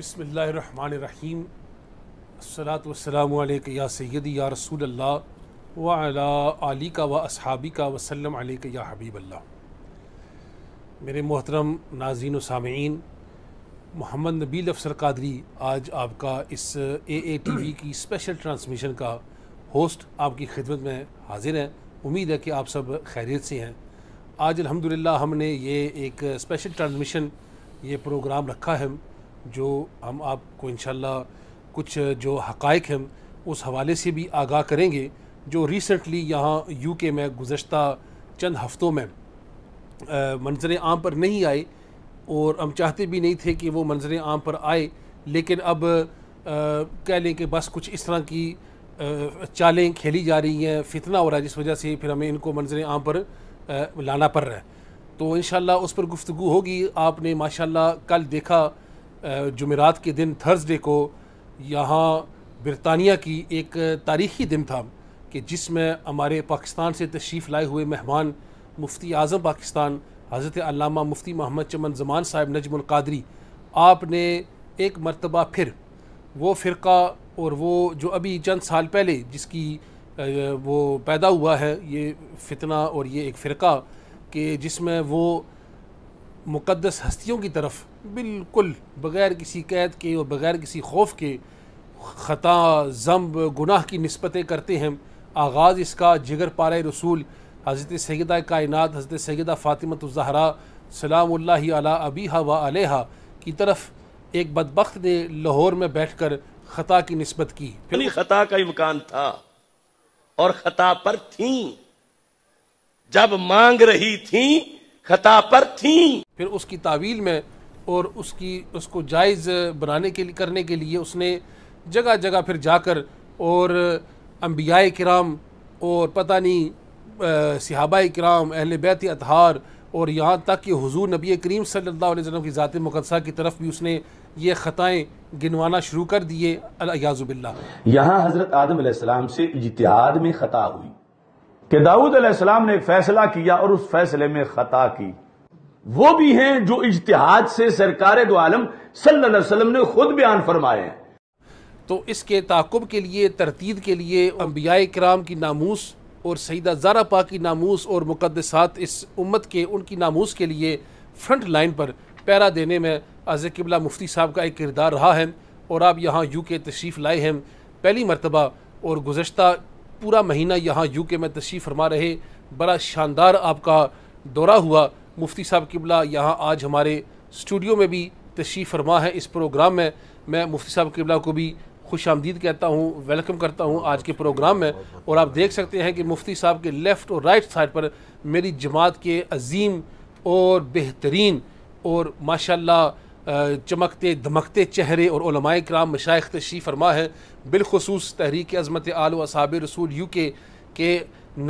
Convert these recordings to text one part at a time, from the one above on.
بسم اللہ الرحمن الرحیم الصلاة والسلام علیکہ یا سیدی یا رسول اللہ وعلا علی کا و اصحابی کا وسلم علیکہ یا حبیب اللہ میرے محترم ناظرین و سامعین محمد نبیل افسر قادری آج آپ کا اس اے اے ٹی وی کی اسپیشل ٹرانسمیشن کا ہوسٹ آپ کی خدمت میں حاضر ہیں امید ہے کہ آپ سب خیریت سے ہیں آج الحمدللہ ہم نے یہ ایک اسپیشل ٹرانسمیشن یہ پروگرام رکھا ہے جو ہم آپ کو انشاءاللہ کچھ جو حقائق ہیں اس حوالے سے بھی آگاہ کریں گے جو ریسنٹلی یہاں یو کے میں گزشتہ چند ہفتوں میں منظر عام پر نہیں آئے اور ہم چاہتے بھی نہیں تھے کہ وہ منظر عام پر آئے لیکن اب کہہ لیں کہ بس کچھ اس طرح کی چالیں کھیلی جا رہی ہیں فتنہ ہو رہا ہے جس وجہ سے پھر ہمیں ان کو منظر عام پر لانا پڑ رہا ہے تو انشاءاللہ اس پر گفتگو ہوگی آپ نے ماشاءاللہ کل دیکھا جمعرات کے دن تھرز ڈے کو یہاں برطانیہ کی ایک تاریخی دن تھا کہ جس میں ہمارے پاکستان سے تشریف لائے ہوئے مہمان مفتی اعظم پاکستان حضرت علامہ مفتی محمد چمن زمان صاحب نجم القادری آپ نے ایک مرتبہ پھر وہ فرقہ اور وہ جو ابھی چند سال پہلے جس کی وہ پیدا ہوا ہے یہ فتنہ اور یہ ایک فرقہ کہ جس میں وہ مقدس ہستیوں کی طرف بالکل بغیر کسی قید کے اور بغیر کسی خوف کے خطا ضمب گناہ کی نسبتیں کرتے ہیں آغاز اس کا جگر پارۂ رسول حضرت سیدہ کائنات حضرت سیدہ فاطمۃ وظہرا سلام اللہ علیہ ابیہ و علیہ کی طرف ایک بدبخت نے لاہور میں بیٹھ کر خطا کی نسبت کی پھر یعنی خطا کا امکان تھا اور خطا پر تھیں جب مانگ رہی تھیں خطا پر تھیں پھر اس کی تعویل میں اور اس کی اس کو جائز بنانے کے لیے کرنے کے لیے اس نے جگہ جگہ پھر جا کر اور انبیاء کرام اور پتہ نہیں صحابہ کرام اہل بیت اطہار اور یہاں تک کہ حضور نبی کریم صلی اللہ علیہ وسلم کی ذات مقدسہ کی طرف بھی اس نے یہ خطائیں گنوانا شروع کر دیے الیاز باللہ یہاں حضرت آدم علیہ السلام سے اجتہاد میں خطا ہوئی کہ داؤد علیہ السلام نے ایک فیصلہ کیا اور اس فیصلے میں خطا کی وہ بھی ہیں جو اجتہاد سے سرکار دو عالم صلی اللہ علیہ وسلم نے خود بیان فرمائے ہیں تو اس کے تعاقب کے لیے ترتیب کے لیے انبیاء کرام کی ناموس اور سیدہ زارا پاک کی ناموس اور مقدسات اس امت کے ان کی ناموس کے لیے فرنٹ لائن پر پیرا دینے میں از قبلہ مفتی صاحب کا ایک کردار رہا ہے اور آپ یہاں یو کے تشریف لائے ہیں پہلی مرتبہ اور گزشتہ پورا مہینہ یہاں یو کے میں تشریف فرما رہے بڑا شاندار آپ کا دورہ ہوا مفتی صاحب قبلہ یہاں آج ہمارے اسٹوڈیو میں بھی تشریف فرما ہے اس پروگرام میں میں مفتی صاحب قبلہ کو بھی خوش آمدید کہتا ہوں ویلکم کرتا ہوں آج کے پروگرام میں اور آپ دیکھ سکتے ہیں کہ مفتی صاحب کے لیفٹ اور رائٹ سائڈ پر میری جماعت کے عظیم اور بہترین اور ماشاءاللہ اللہ چمکتے دمکتے چہرے اور علماء کرام مشائق تشریف فرما ہے بالخصوص تحریک عظمت آل و اصحاب رسول یو کے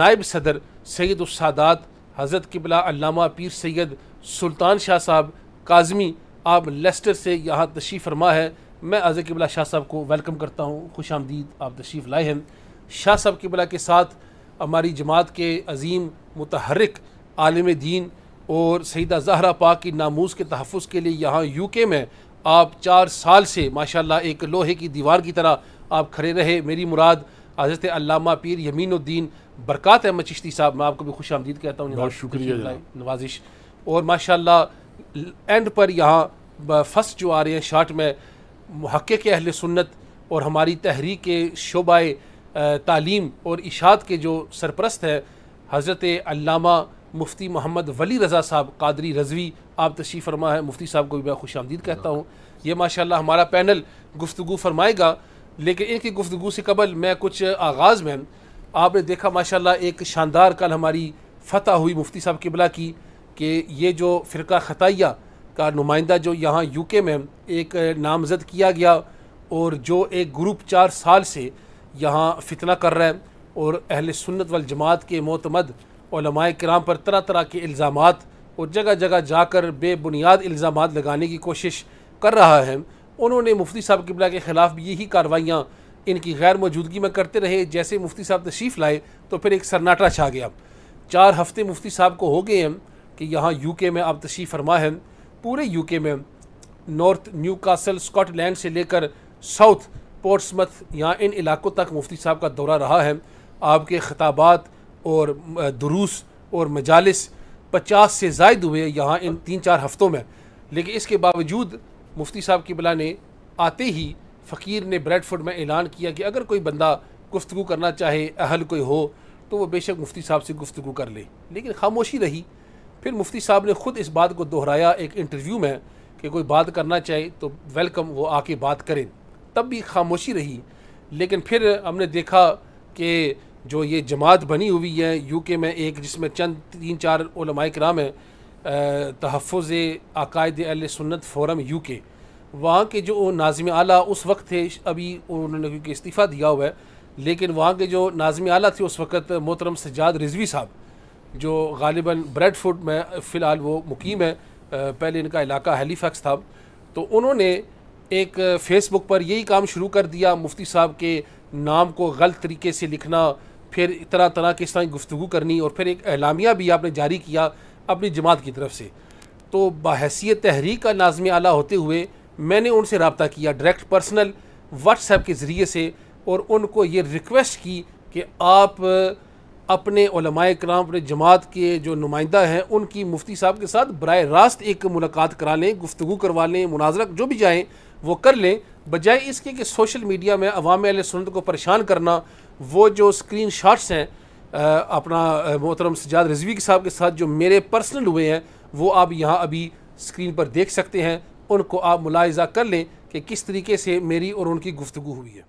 نائب صدر سید السادات حضرت قبلہ علامہ پیر سید سلطان شاہ صاحب کاظمی آپ لیسٹر سے یہاں تشریف فرما ہے میں حضرت قبلہ شاہ صاحب کو ویلکم کرتا ہوں خوش آمدید آپ تشریف لائے ہیں شاہ صاحب قبلہ کے ساتھ ہماری جماعت کے عظیم متحرک عالم دین اور سیدہ زہرا پاک کی ناموز کے تحفظ کے لیے یہاں یو کے میں آپ چار سال سے ماشاءاللہ ایک لوہے کی دیوار کی طرح آپ کھڑے رہے میری مراد حضرت علامہ پیر یمین الدین برکات احمد چشتی صاحب میں آپ کو بھی خوش آمدید کہتا ہوں بہت شکریہ نوازش اور ماشاء اللہ اینڈ پر یہاں فسٹ جو آ رہے ہیں شاٹ میں محقق کے اہل سنت اور ہماری تحریک کے شعبۂ تعلیم اور اشاعت کے جو سرپرست ہیں حضرت علامہ مفتی محمد ولی رضا صاحب قادری رضوی آپ تشریف فرما ہے مفتی صاحب کو بھی میں خوش آمدید کہتا ہوں یہ ماشاء اللہ ہمارا پینل گفتگو فرمائے گا لیکن ان کی گفتگو سے قبل میں کچھ آغاز میں آپ نے دیکھا ماشاءاللہ ایک شاندار کل ہماری فتح ہوئی مفتی صاحب قبلہ کی کہ یہ جو فرقہ خطائیہ کا نمائندہ جو یہاں یو کے میں ایک نامزد کیا گیا اور جو ایک گروپ چار سال سے یہاں فتنہ کر رہا ہے اور اہل سنت والجماعت کے معتمد علماء کرام پر طرح طرح کے الزامات اور جگہ جگہ جا کر بے بنیاد الزامات لگانے کی کوشش کر رہا ہے انہوں نے مفتی صاحب قبلہ کے خلاف بھی یہی کاروائیاں ان کی غیر موجودگی میں کرتے رہے جیسے مفتی صاحب تشریف لائے تو پھر ایک سرناٹا چھا گیا چار ہفتے مفتی صاحب کو ہو گئے ہیں کہ یہاں یو کے میں آپ تشریف فرما ہے پورے یو کے میں north Newcastle Scotland سے لے کر ساؤتھ پورٹسمتھ یہاں ان علاقوں تک مفتی صاحب کا دورہ رہا ہے آپ کے خطابات اور دروس اور مجالس پچاس سے زائد ہوئے یہاں ان تین چار ہفتوں میں لیکن اس کے باوجود مفتی صاحب کی بلا نے آتے ہی فقیر نے بریڈ فورڈ میں اعلان کیا کہ اگر کوئی بندہ گفتگو کرنا چاہے اہل کوئی ہو تو وہ بے شک مفتی صاحب سے گفتگو کر لے لیکن خاموشی رہی پھر مفتی صاحب نے خود اس بات کو دہرایا ایک انٹرویو میں کہ کوئی بات کرنا چاہے تو ویلکم وہ آ کے بات کریں تب بھی خاموشی رہی لیکن پھر ہم نے دیکھا کہ جو یہ جماعت بنی ہوئی ہے یو کے میں ایک جس میں چند تین چار علماء کرام ہیں تحفظ عقائد اہل سنت فورم یو کے وہاں کے جو ناظم اعلیٰ اس وقت تھے ابھی انہوں نے کیونکہ استعفیٰ دیا ہوا ہے لیکن وہاں کے جو ناظم اعلیٰ تھے اس وقت محترم سجاد رضوی صاحب جو غالباً بریڈ فوڈ میں فی الحال وہ مقیم ہے پہلے ان کا علاقہ ہیلی فیکس تھا تو انہوں نے ایک فیس بک پر یہی کام شروع کر دیا مفتی صاحب کے نام کو غلط طریقے سے لکھنا پھر طرح طرح کی اس طرح گفتگو کرنی اور پھر ایک اعلامیہ بھی آپ نے جاری کیا اپنی جماعت کی طرف سے تو بحیثیت تحریک کا ناظم اعلیٰ ہوتے ہوئے میں نے ان سے رابطہ کیا ڈائریکٹ پرسنل واٹس ایپ کے ذریعے سے اور ان کو یہ ریکویسٹ کی کہ آپ اپنے علماء کرام اپنے جماعت کے جو نمائندہ ہیں ان کی مفتی صاحب کے ساتھ براہ راست ایک ملاقات کرا لیں گفتگو کروا لیں مناظرہ جو بھی جائیں وہ کر لیں بجائے اس کے کہ سوشل میڈیا میں عوام اہل سنت کو پریشان کرنا وہ جو سکرین شاٹس ہیں اپنا محترم سجاد رضوی کے صاحب کے ساتھ جو میرے پرسنل ہوئے ہیں وہ آپ یہاں ابھی سکرین پر دیکھ سکتے ہیں ان کو آپ ملاحظہ کر لیں کہ کس طریقے سے میری اور ان کی گفتگو ہوئی ہے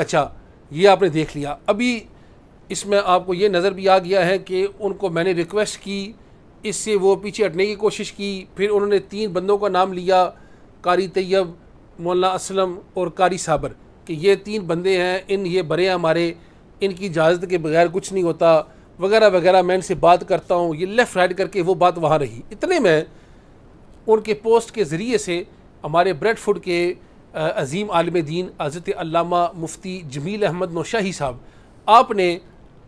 اچھا یہ آپ نے دیکھ لیا ابھی اس میں آپ کو یہ نظر بھی آ گیا ہے کہ ان کو میں نے ریکویسٹ کی اس سے وہ پیچھے ہٹنے کی کوشش کی پھر انہوں نے تین بندوں کا نام لیا قاری طیب مولانا اسلم اور قاری صابر کہ یہ تین بندے ہیں ان یہ برے ہمارے ان کی اجازت کے بغیر کچھ نہیں ہوتا وغیرہ وغیرہ میں ان سے بات کرتا ہوں یہ لیفٹ رائٹ کر کے وہ بات وہاں رہی اتنے میں ان کے پوسٹ کے ذریعے سے ہمارے بریڈ فوڈ کے عظیم عالم دین حضرت علامہ مفتی جمیل احمد نوشاہی صاحب آپ نے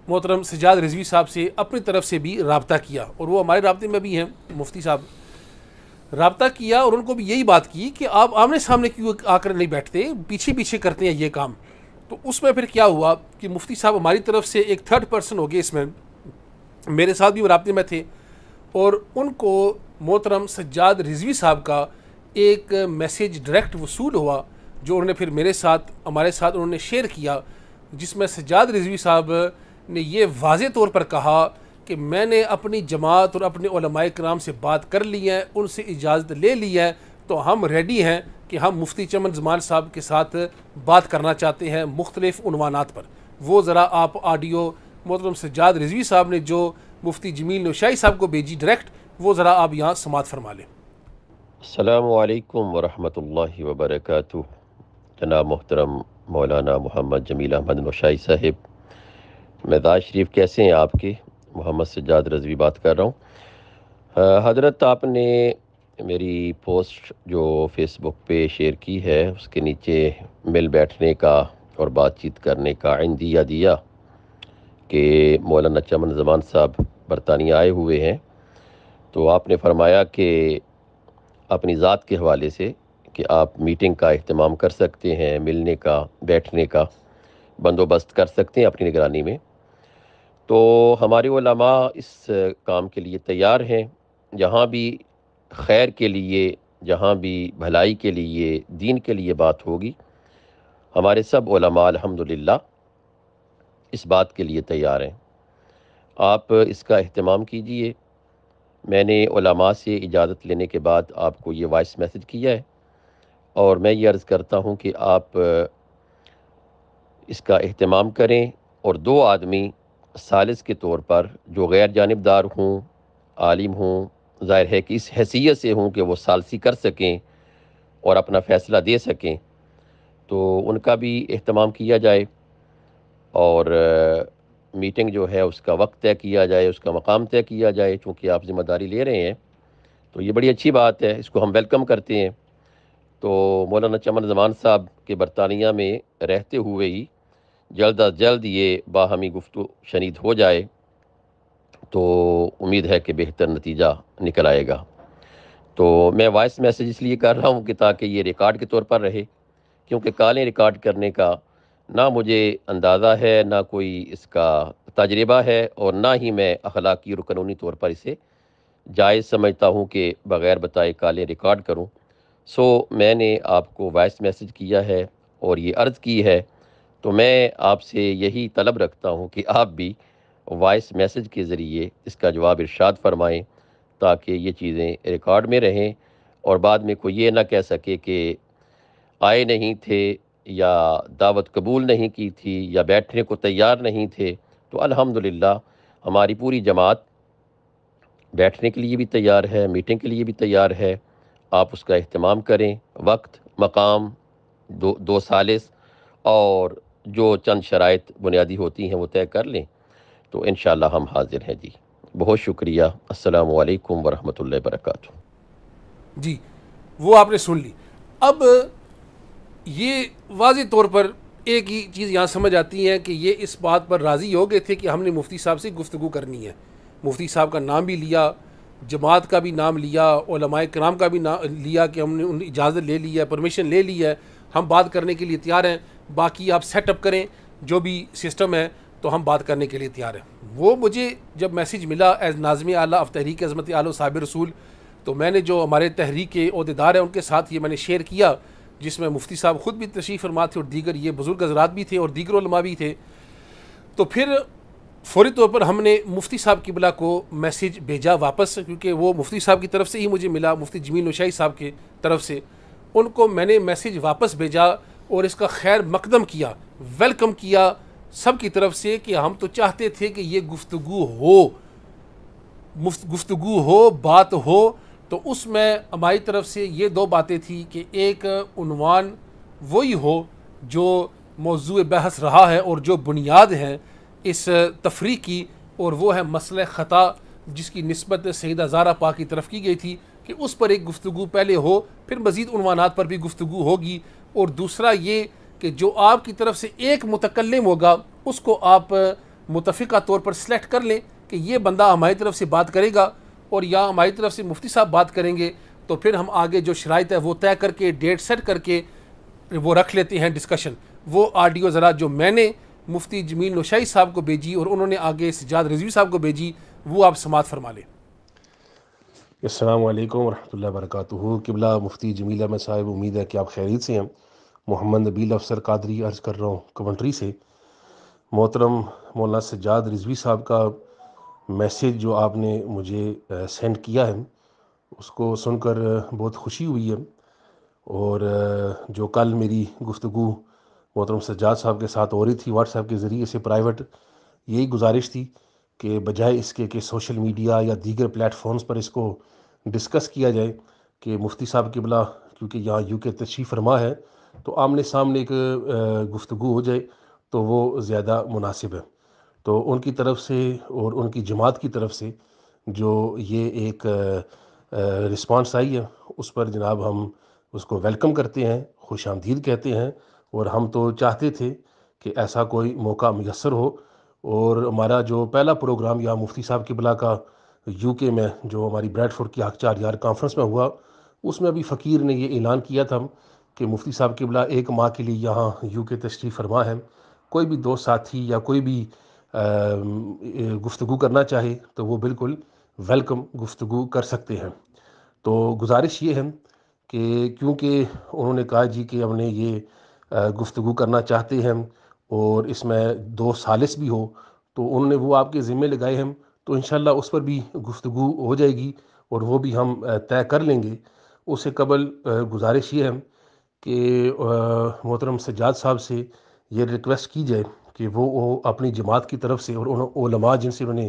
محترم سجاد رضوی صاحب سے اپنی طرف سے بھی رابطہ کیا اور وہ ہمارے رابطے میں بھی ہیں مفتی صاحب رابطہ کیا اور ان کو بھی یہی بات کی کہ آپ آمنے سامنے کیوں آ کر نہیں بیٹھتے پیچھے پیچھے کرتے ہیں یہ کام تو اس میں پھر کیا ہوا کہ مفتی صاحب ہماری طرف سے ایک تھرڈ پرسن ہو گئے اس میں میرے ساتھ بھی وہ رابطے میں تھے اور ان کو محترم سجاد رضوی صاحب کا ایک میسیج ڈائریکٹ وصول ہوا جو انہوں نے پھر میرے ساتھ ہمارے ساتھ انہوں نے شیئر کیا جس میں سجاد رضوی صاحب نے یہ واضح طور پر کہا کہ میں نے اپنی جماعت اور اپنے علماء کرام سے بات کر لی ہے ان سے اجازت لے لی ہے تو ہم ریڈی ہیں کہ ہم مفتی چمن زمان صاحب کے ساتھ بات کرنا چاہتے ہیں مختلف عنوانات پر وہ ذرا آپ آڈیو محترم سجاد رضوی صاحب نے جو مفتی جمیل نوشائی صاحب کو بھیجی ڈائریکٹ وہ ذرا آپ یہاں سماعت فرما لیں السلام علیکم ورحمۃ اللہ وبرکاتہ جناب محترم مولانا محمد جمیل احمد نوشائی صاحب مزاج شریف کیسے ہیں آپ کے محمد سجاد رضوی بات کر رہا ہوں حضرت آپ نے میری پوسٹ جو فیس بک پہ شیئر کی ہے اس کے نیچے مل بیٹھنے کا اور بات چیت کرنے کا عندیہ دیا کہ مولانا چمن زمان صاحب برطانیہ آئے ہوئے ہیں تو آپ نے فرمایا کہ اپنی ذات کے حوالے سے کہ آپ میٹنگ کا اہتمام کر سکتے ہیں ملنے کا بیٹھنے کا بندوبست کر سکتے ہیں اپنی نگرانی میں تو ہمارے علماء اس کام کے لیے تیار ہیں جہاں بھی خیر کے لیے جہاں بھی بھلائی کے لیے دین کے لیے بات ہوگی ہمارے سب علماء الحمدللہ اس بات کے لیے تیار ہیں آپ اس کا اہتمام کیجئے میں نے علماء سے اجازت لینے کے بعد آپ کو یہ وائس میسج کیا ہے اور میں یہ عرض کرتا ہوں کہ آپ اس کا اہتمام کریں اور دو آدمی سالس کے طور پر جو غیر جانبدار ہوں عالم ہوں ظاہر ہے کہ اس حیثیت سے ہوں کہ وہ سالسی کر سکیں اور اپنا فیصلہ دے سکیں تو ان کا بھی اہتمام کیا جائے اور میٹنگ جو ہے اس کا وقت طے کیا جائے اس کا مقام طے کیا جائے چونکہ آپ ذمہ داری لے رہے ہیں تو یہ بڑی اچھی بات ہے اس کو ہم ویلکم کرتے ہیں تو مولانا چمن زمان صاحب کے برطانیہ میں رہتے ہوئے ہی جلد از جلد یہ باہمی گفتگو شنید ہو جائے تو امید ہے کہ بہتر نتیجہ نکل آئے گا تو میں وائس میسج اس لیے کر رہا ہوں کہ تاکہ یہ ریکارڈ کے طور پر رہے کیونکہ کالیں ریکارڈ کرنے کا نہ مجھے اندازہ ہے نہ کوئی اس کا تجربہ ہے اور نہ ہی میں اخلاقی اور قانونی طور پر اسے جائز سمجھتا ہوں کہ بغیر بتائے کالے ریکارڈ کروں سو میں نے آپ کو وائس میسج کیا ہے اور یہ عرض کی ہے تو میں آپ سے یہی طلب رکھتا ہوں کہ آپ بھی وائس میسج کے ذریعے اس کا جواب ارشاد فرمائیں تاکہ یہ چیزیں ریکارڈ میں رہیں اور بعد میں کوئی یہ نہ کہہ سکے کہ آئے نہیں تھے یا دعوت قبول نہیں کی تھی یا بیٹھنے کو تیار نہیں تھے تو الحمدللہ ہماری پوری جماعت بیٹھنے کے لیے بھی تیار ہے میٹنگ کے لیے بھی تیار ہے آپ اس کا اہتمام کریں وقت مقام دو دو سالس اور جو چند شرائط بنیادی ہوتی ہیں وہ طے کر لیں تو انشاءاللہ ہم حاضر ہیں جی بہت شکریہ السلام علیکم ورحمۃ اللہ وبرکاتہ جی وہ آپ نے سن لی اب یہ واضح طور پر ایک ہی چیز یہاں سمجھ آتی ہے کہ یہ اس بات پر راضی ہو گئے تھے کہ ہم نے مفتی صاحب سے گفتگو کرنی ہے مفتی صاحب کا نام بھی لیا جماعت کا بھی نام لیا علماء کرام کا بھی نام لیا کہ ہم نے ان اجازت لے لی ہے پرمیشن لے لی ہے ہم بات کرنے کے لیے تیار ہیں باقی آپ سیٹ اپ کریں جو بھی سسٹم ہے تو ہم بات کرنے کے لیے تیار ہیں وہ مجھے جب میسیج ملا ایز ناظم اعلیٰ آف تحریک عظمت اعلیٰ صاحب صابر رسول تو میں نے جو ہمارے تحریک کے عہدیدار ہیں ان کے ساتھ یہ میں نے شیئر کیا جس میں مفتی صاحب خود بھی تشریف فرما تھے اور دیگر یہ بزرگ حضرات بھی تھے اور دیگر علماء بھی تھے تو پھر فوری طور پر ہم نے مفتی صاحب قبلہ کو میسیج بھیجا واپس کیونکہ وہ مفتی صاحب کی طرف سے ہی مجھے ملا مفتی جمیل نوشائی صاحب کے طرف سے ان کو میں نے میسیج واپس بھیجا اور اس کا خیر مقدم کیا ویلکم کیا سب کی طرف سے کہ ہم تو چاہتے تھے کہ یہ گفتگو ہو گفتگو ہو بات ہو تو اس میں ہماری طرف سے یہ دو باتیں تھیں کہ ایک عنوان وہی ہو جو موضوع بحث رہا ہے اور جو بنیاد ہے اس تفریح کی اور وہ ہے مسئلہ خطا جس کی نسبت سیدہ زارہ پاک کی طرف کی گئی تھی کہ اس پر ایک گفتگو پہلے ہو پھر مزید عنوانات پر بھی گفتگو ہوگی اور دوسرا یہ کہ جو آپ کی طرف سے ایک متکلم ہوگا اس کو آپ متفقہ طور پر سلیکٹ کر لیں کہ یہ بندہ ہماری طرف سے بات کرے گا اور یا ہماری طرف سے مفتی صاحب بات کریں گے تو پھر ہم آگے جو شرائط ہے وہ طے کر کے ڈیٹ سیٹ کر کے وہ رکھ لیتے ہیں ڈسکشن وہ آڈیو ذرا جو میں نے مفتی جمیل نوشائی صاحب کو بھیجی اور انہوں نے آگے سجاد رضوی صاحب کو بھیجی وہ آپ سماعت فرما لیں السلام علیکم ورحمۃ اللہ وبرکاتہ قبلہ مفتی جمیل احمد صاحب امید ہے کہ آپ خیریت سے ہیں محمد نبیل افسر قادری عرض کر رہا ہوں کمنٹری سے محترم مولانا سجاد رضوی صاحب کا میسیج جو آپ نے مجھے سینڈ کیا ہے اس کو سن کر بہت خوشی ہوئی ہے اور جو کل میری گفتگو محترم سجاد صاحب کے ساتھ ہو رہی تھی واٹس ایپ کے ذریعے سے پرائیویٹ یہی گزارش تھی کہ بجائے اس کے کہ سوشل میڈیا یا دیگر پلیٹ فارمز پر اس کو ڈسکس کیا جائے کہ مفتی صاحب بلا کیونکہ یہاں یو کے تشریف فرما ہے تو آمنے سامنے ایک گفتگو ہو جائے تو وہ زیادہ مناسب ہے تو ان کی طرف سے اور ان کی جماعت کی طرف سے جو یہ ایک رسپانس آئی ہے اس پر جناب ہم اس کو ویلکم کرتے ہیں خوش آمدید کہتے ہیں اور ہم تو چاہتے تھے کہ ایسا کوئی موقع میسر ہو اور ہمارا جو پہلا پروگرام یہاں مفتی صاحب کی بلا کا یو کے میں جو ہماری بریڈ فورڈ کی حق چار یار کانفرنس میں ہوا اس میں ابھی فقیر نے یہ اعلان کیا تھا کہ مفتی صاحب بلا ایک ماہ کے لیے یہاں یو کے تشریف فرما ہے کوئی بھی دوست ساتھی یا کوئی بھی گفتگو کرنا چاہے تو وہ بالکل ویلکم گفتگو کر سکتے ہیں تو گزارش یہ ہے کہ کیونکہ انہوں نے کہا جی کہ ہم نے یہ گفتگو کرنا چاہتے ہیں اور اس میں دو سالس بھی ہو تو انہوں نے وہ آپ کے ذمے لگائے ہیں تو انشاءاللہ اس پر بھی گفتگو ہو جائے گی اور وہ بھی ہم طے کر لیں گے اس سے قبل گزارش یہ ہے کہ محترم سجاد صاحب سے یہ ریکویسٹ کی جائے کہ وہ اپنی جماعت کی طرف سے اور علماء جن سے انہوں نے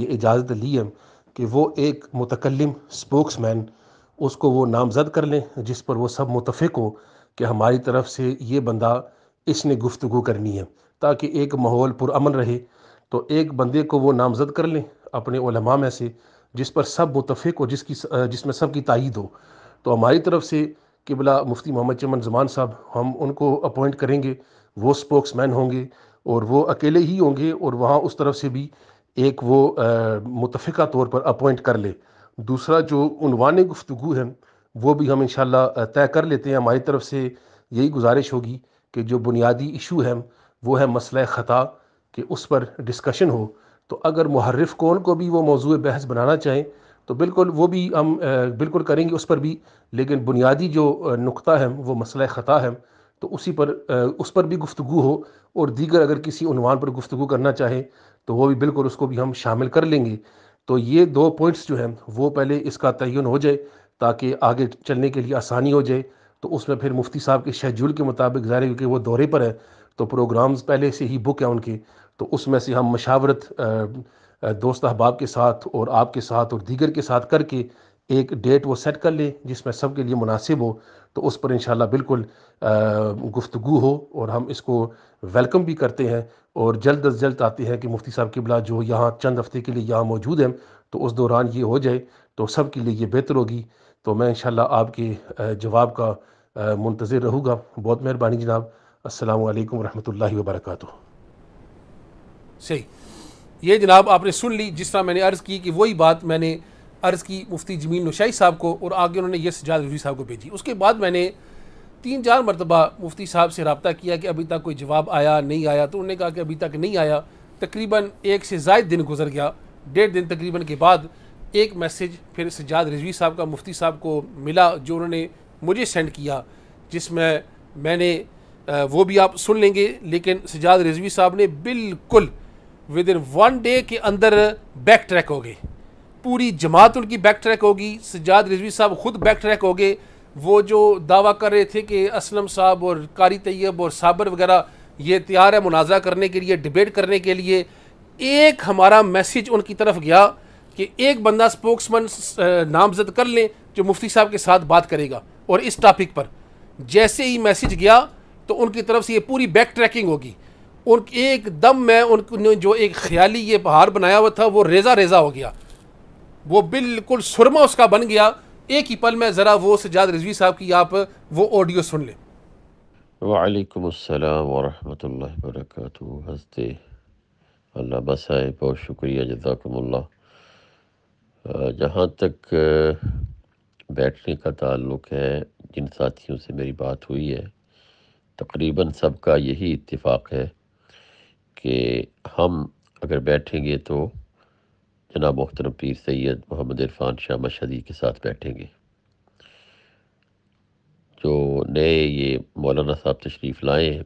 یہ اجازت لی ہے کہ وہ ایک متکلم سپوکس مین اس کو وہ نامزد کر لیں جس پر وہ سب متفق ہو کہ ہماری طرف سے یہ بندہ اس نے گفتگو کرنی ہے تاکہ ایک ماحول پرامن رہے تو ایک بندے کو وہ نامزد کر لیں اپنے علماء میں سے جس پر سب متفق ہو جس کی جس میں سب کی تائید ہو تو ہماری طرف سے قبلہ مفتی محمد چمن زمان صاحب ہم ان کو اپوائنٹ کریں گے وہ سپوکس مین ہوں گے اور وہ اکیلے ہی ہوں گے اور وہاں اس طرف سے بھی ایک وہ متفقہ طور پر اپوائنٹ کر لے دوسرا جو عنوان گفتگو ہے وہ بھی ہم انشاءاللہ طے کر لیتے ہیں ہماری طرف سے یہی گزارش ہوگی کہ جو بنیادی ایشو ہیں وہ ہے مسئلہ خطا کہ اس پر ڈسکشن ہو تو اگر محرف کون کو بھی وہ موضوع بحث بنانا چاہیں تو بالکل وہ بھی ہم بالکل کریں گے اس پر بھی لیکن بنیادی جو نقطہ ہیں وہ مسئلہ خطا ہے تو اسی پر اس پر بھی گفتگو ہو اور دیگر اگر کسی عنوان پر گفتگو کرنا چاہے تو وہ بھی بالکل اس کو بھی ہم شامل کر لیں گے تو یہ دو پوائنٹس جو ہیں وہ پہلے اس کا تعین ہو جائے تاکہ آگے چلنے کے لیے آسانی ہو جائے تو اس میں پھر مفتی صاحب کے شیڈول کے مطابق ظاہر ہے کیونکہ وہ دورے پر ہے تو پروگرامز پہلے سے ہی بک ہیں ان کے تو اس میں سے ہم مشاورت دوست احباب کے ساتھ اور آپ کے ساتھ اور دیگر کے ساتھ کر کے ایک ڈیٹ وہ سیٹ کر لیں جس میں سب کے لیے مناسب ہو تو اس پر انشاءاللہ بالکل گفتگو ہو اور ہم اس کو ویلکم بھی کرتے ہیں اور جلد از جلد آتے ہیں کہ مفتی صاحب قبلہ جو یہاں چند ہفتے کے لیے یہاں موجود ہیں تو اس دوران یہ ہو جائے تو سب کے لیے یہ بہتر ہوگی تو میں انشاءاللہ آپ کے جواب کا منتظر رہوں گا بہت مہربانی جناب السلام علیکم ورحمۃ اللہ وبرکاتہ صحیح یہ جناب آپ نے سن لی جس طرح میں نے عرض کی کہ وہی بات میں نے عرض کی مفتی جمیل نشائی صاحب کو اور آگے انہوں نے یہ سجاد رضوی صاحب کو بھیجی اس کے بعد میں نے تین چار مرتبہ مفتی صاحب سے رابطہ کیا کہ ابھی تک کوئی جواب آیا نہیں آیا تو انہوں نے کہا کہ ابھی تک نہیں آیا تقریباً ایک سے زائد دن گزر گیا ڈیڑھ دن تقریباً کے بعد ایک میسج پھر سجاد رضوی صاحب کا مفتی صاحب کو ملا جو انہوں نے مجھے سینڈ کیا جس میں میں نے وہ بھی آپ سن لیں گے لیکن سجاد رضوی صاحب نے بالکل ود ان ون ڈے کے اندر بیک ٹریک ہو گئے پوری جماعت ان کی بیک ٹریک ہوگی سجاد رضوی صاحب خود بیک ٹریک ہوگے وہ جو دعویٰ کر رہے تھے کہ اسلم صاحب اور قاری طیب اور صابر وغیرہ یہ تیار ہے منازعہ کرنے کے لیے ڈبیٹ کرنے کے لیے ایک ہمارا میسیج ان کی طرف گیا کہ ایک بندہ سپوکس من نامزد کر لیں جو مفتی صاحب کے ساتھ بات کرے گا اور اس ٹاپک پر جیسے ہی میسیج گیا تو ان کی طرف سے یہ پوری بیک ٹریکنگ ہوگی ان ایک دم میں ان جو ایک خیالی یہ پہار بنایا ہوا تھا وہ ریزہ ریزہ ہو گیا وہ بالکل سرما اس کا بن گیا ایک ہی پل میں ذرا وہ سجاد رضوی صاحب کی آپ وہ آڈیو سن لیں وعلیکم السلام ورحمۃ اللہ وبرکاتہ ہنستے اللہ بس بہت شکریہ جزاکم اللہ جہاں تک بیٹھنے کا تعلق ہے جن ساتھیوں سے میری بات ہوئی ہے تقریباً سب کا یہی اتفاق ہے کہ ہم اگر بیٹھیں گے تو جناب محترم پیر سید محمد عرفان شاہ مشہدی کے ساتھ بیٹھیں گے جو نئے یہ مولانا صاحب تشریف لائے ہیں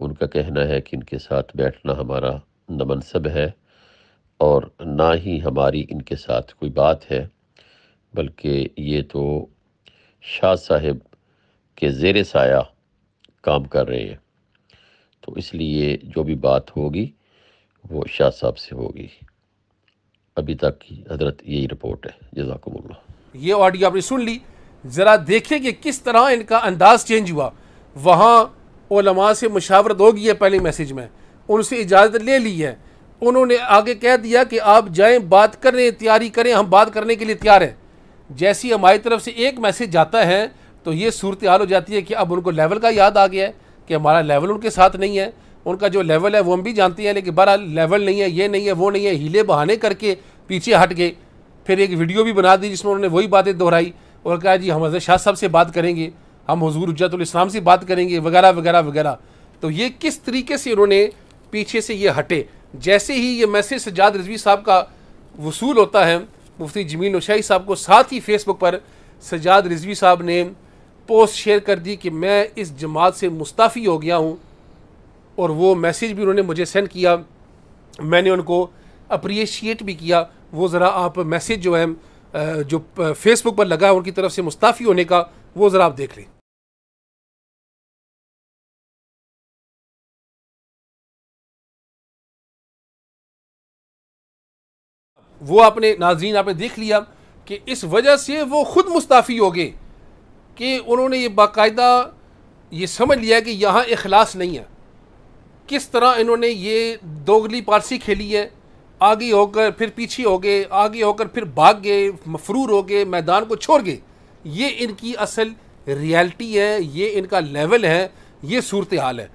ان کا کہنا ہے کہ ان کے ساتھ بیٹھنا ہمارا نمنصب ہے اور نہ ہی ہماری ان کے ساتھ کوئی بات ہے بلکہ یہ تو شاہ صاحب کے زیر سایہ کام کر رہے ہیں تو اس لیے جو بھی بات ہوگی وہ شاہ صاحب سے ہوگی ابھی تک کی حضرت یہی رپورٹ ہے جزاکم اللہ یہ آڈیو آپ نے سن لی ذرا دیکھیں کہ کس طرح ان کا انداز چینج ہوا وہاں علماء سے مشاورت ہوگی ہے پہلے میسج میں ان سے اجازت لے لی ہے انہوں نے آگے کہہ دیا کہ آپ جائیں بات کریں تیاری کریں ہم بات کرنے کے لیے تیار ہیں جیسی ہماری طرف سے ایک میسج جاتا ہے تو یہ صورتحال ہو جاتی ہے کہ اب ان کو لیول کا یاد آ گیا ہے کہ ہمارا لیول ان کے ساتھ نہیں ہے ان کا جو لیول ہے وہ ہم بھی جانتے ہیں لیکن بہرحال لیول نہیں ہے یہ نہیں ہے وہ نہیں ہے ہیلے بہانے کر کے پیچھے ہٹ گئے پھر ایک ویڈیو بھی بنا دی جس میں انہوں نے وہی باتیں دہرائی اور کہا جی ہم حضرت شاہ صاحب سے بات کریں گے ہم حضور اجت الاسلام سے بات کریں گے وغیرہ وغیرہ وغیرہ تو یہ کس طریقے سے انہوں نے پیچھے سے یہ ہٹے جیسے ہی یہ میسج سجاد رضوی صاحب کا وصول ہوتا ہے مفتی جمیل و صاحب کو ساتھ ہی فیس بک پر سجاد رضوی صاحب نے پوسٹ شیئر کر دی کہ میں اس جماعت سے مستعفی ہو گیا ہوں اور وہ میسیج بھی انہوں نے مجھے سینڈ کیا میں نے ان کو اپریشیٹ بھی کیا وہ ذرا آپ میسیج جو ہے جو فیس بک پر لگا ہے ان کی طرف سے مستعفی ہونے کا وہ ذرا آپ دیکھ لیں وہ آپ نے ناظرین آپ نے دیکھ لیا کہ اس وجہ سے وہ خود مستعفی ہو گئے کہ انہوں نے یہ باقاعدہ یہ سمجھ لیا کہ یہاں اخلاص نہیں ہے کس طرح انہوں نے یہ دوگلی پارسی کھیلی ہے آگے ہو کر پھر پیچھے ہو گئے آگے ہو کر پھر بھاگ گئے مفرور ہو گئے میدان کو چھوڑ گئے یہ ان کی اصل ریالٹی ہے یہ ان کا لیول ہے یہ صورتحال ہے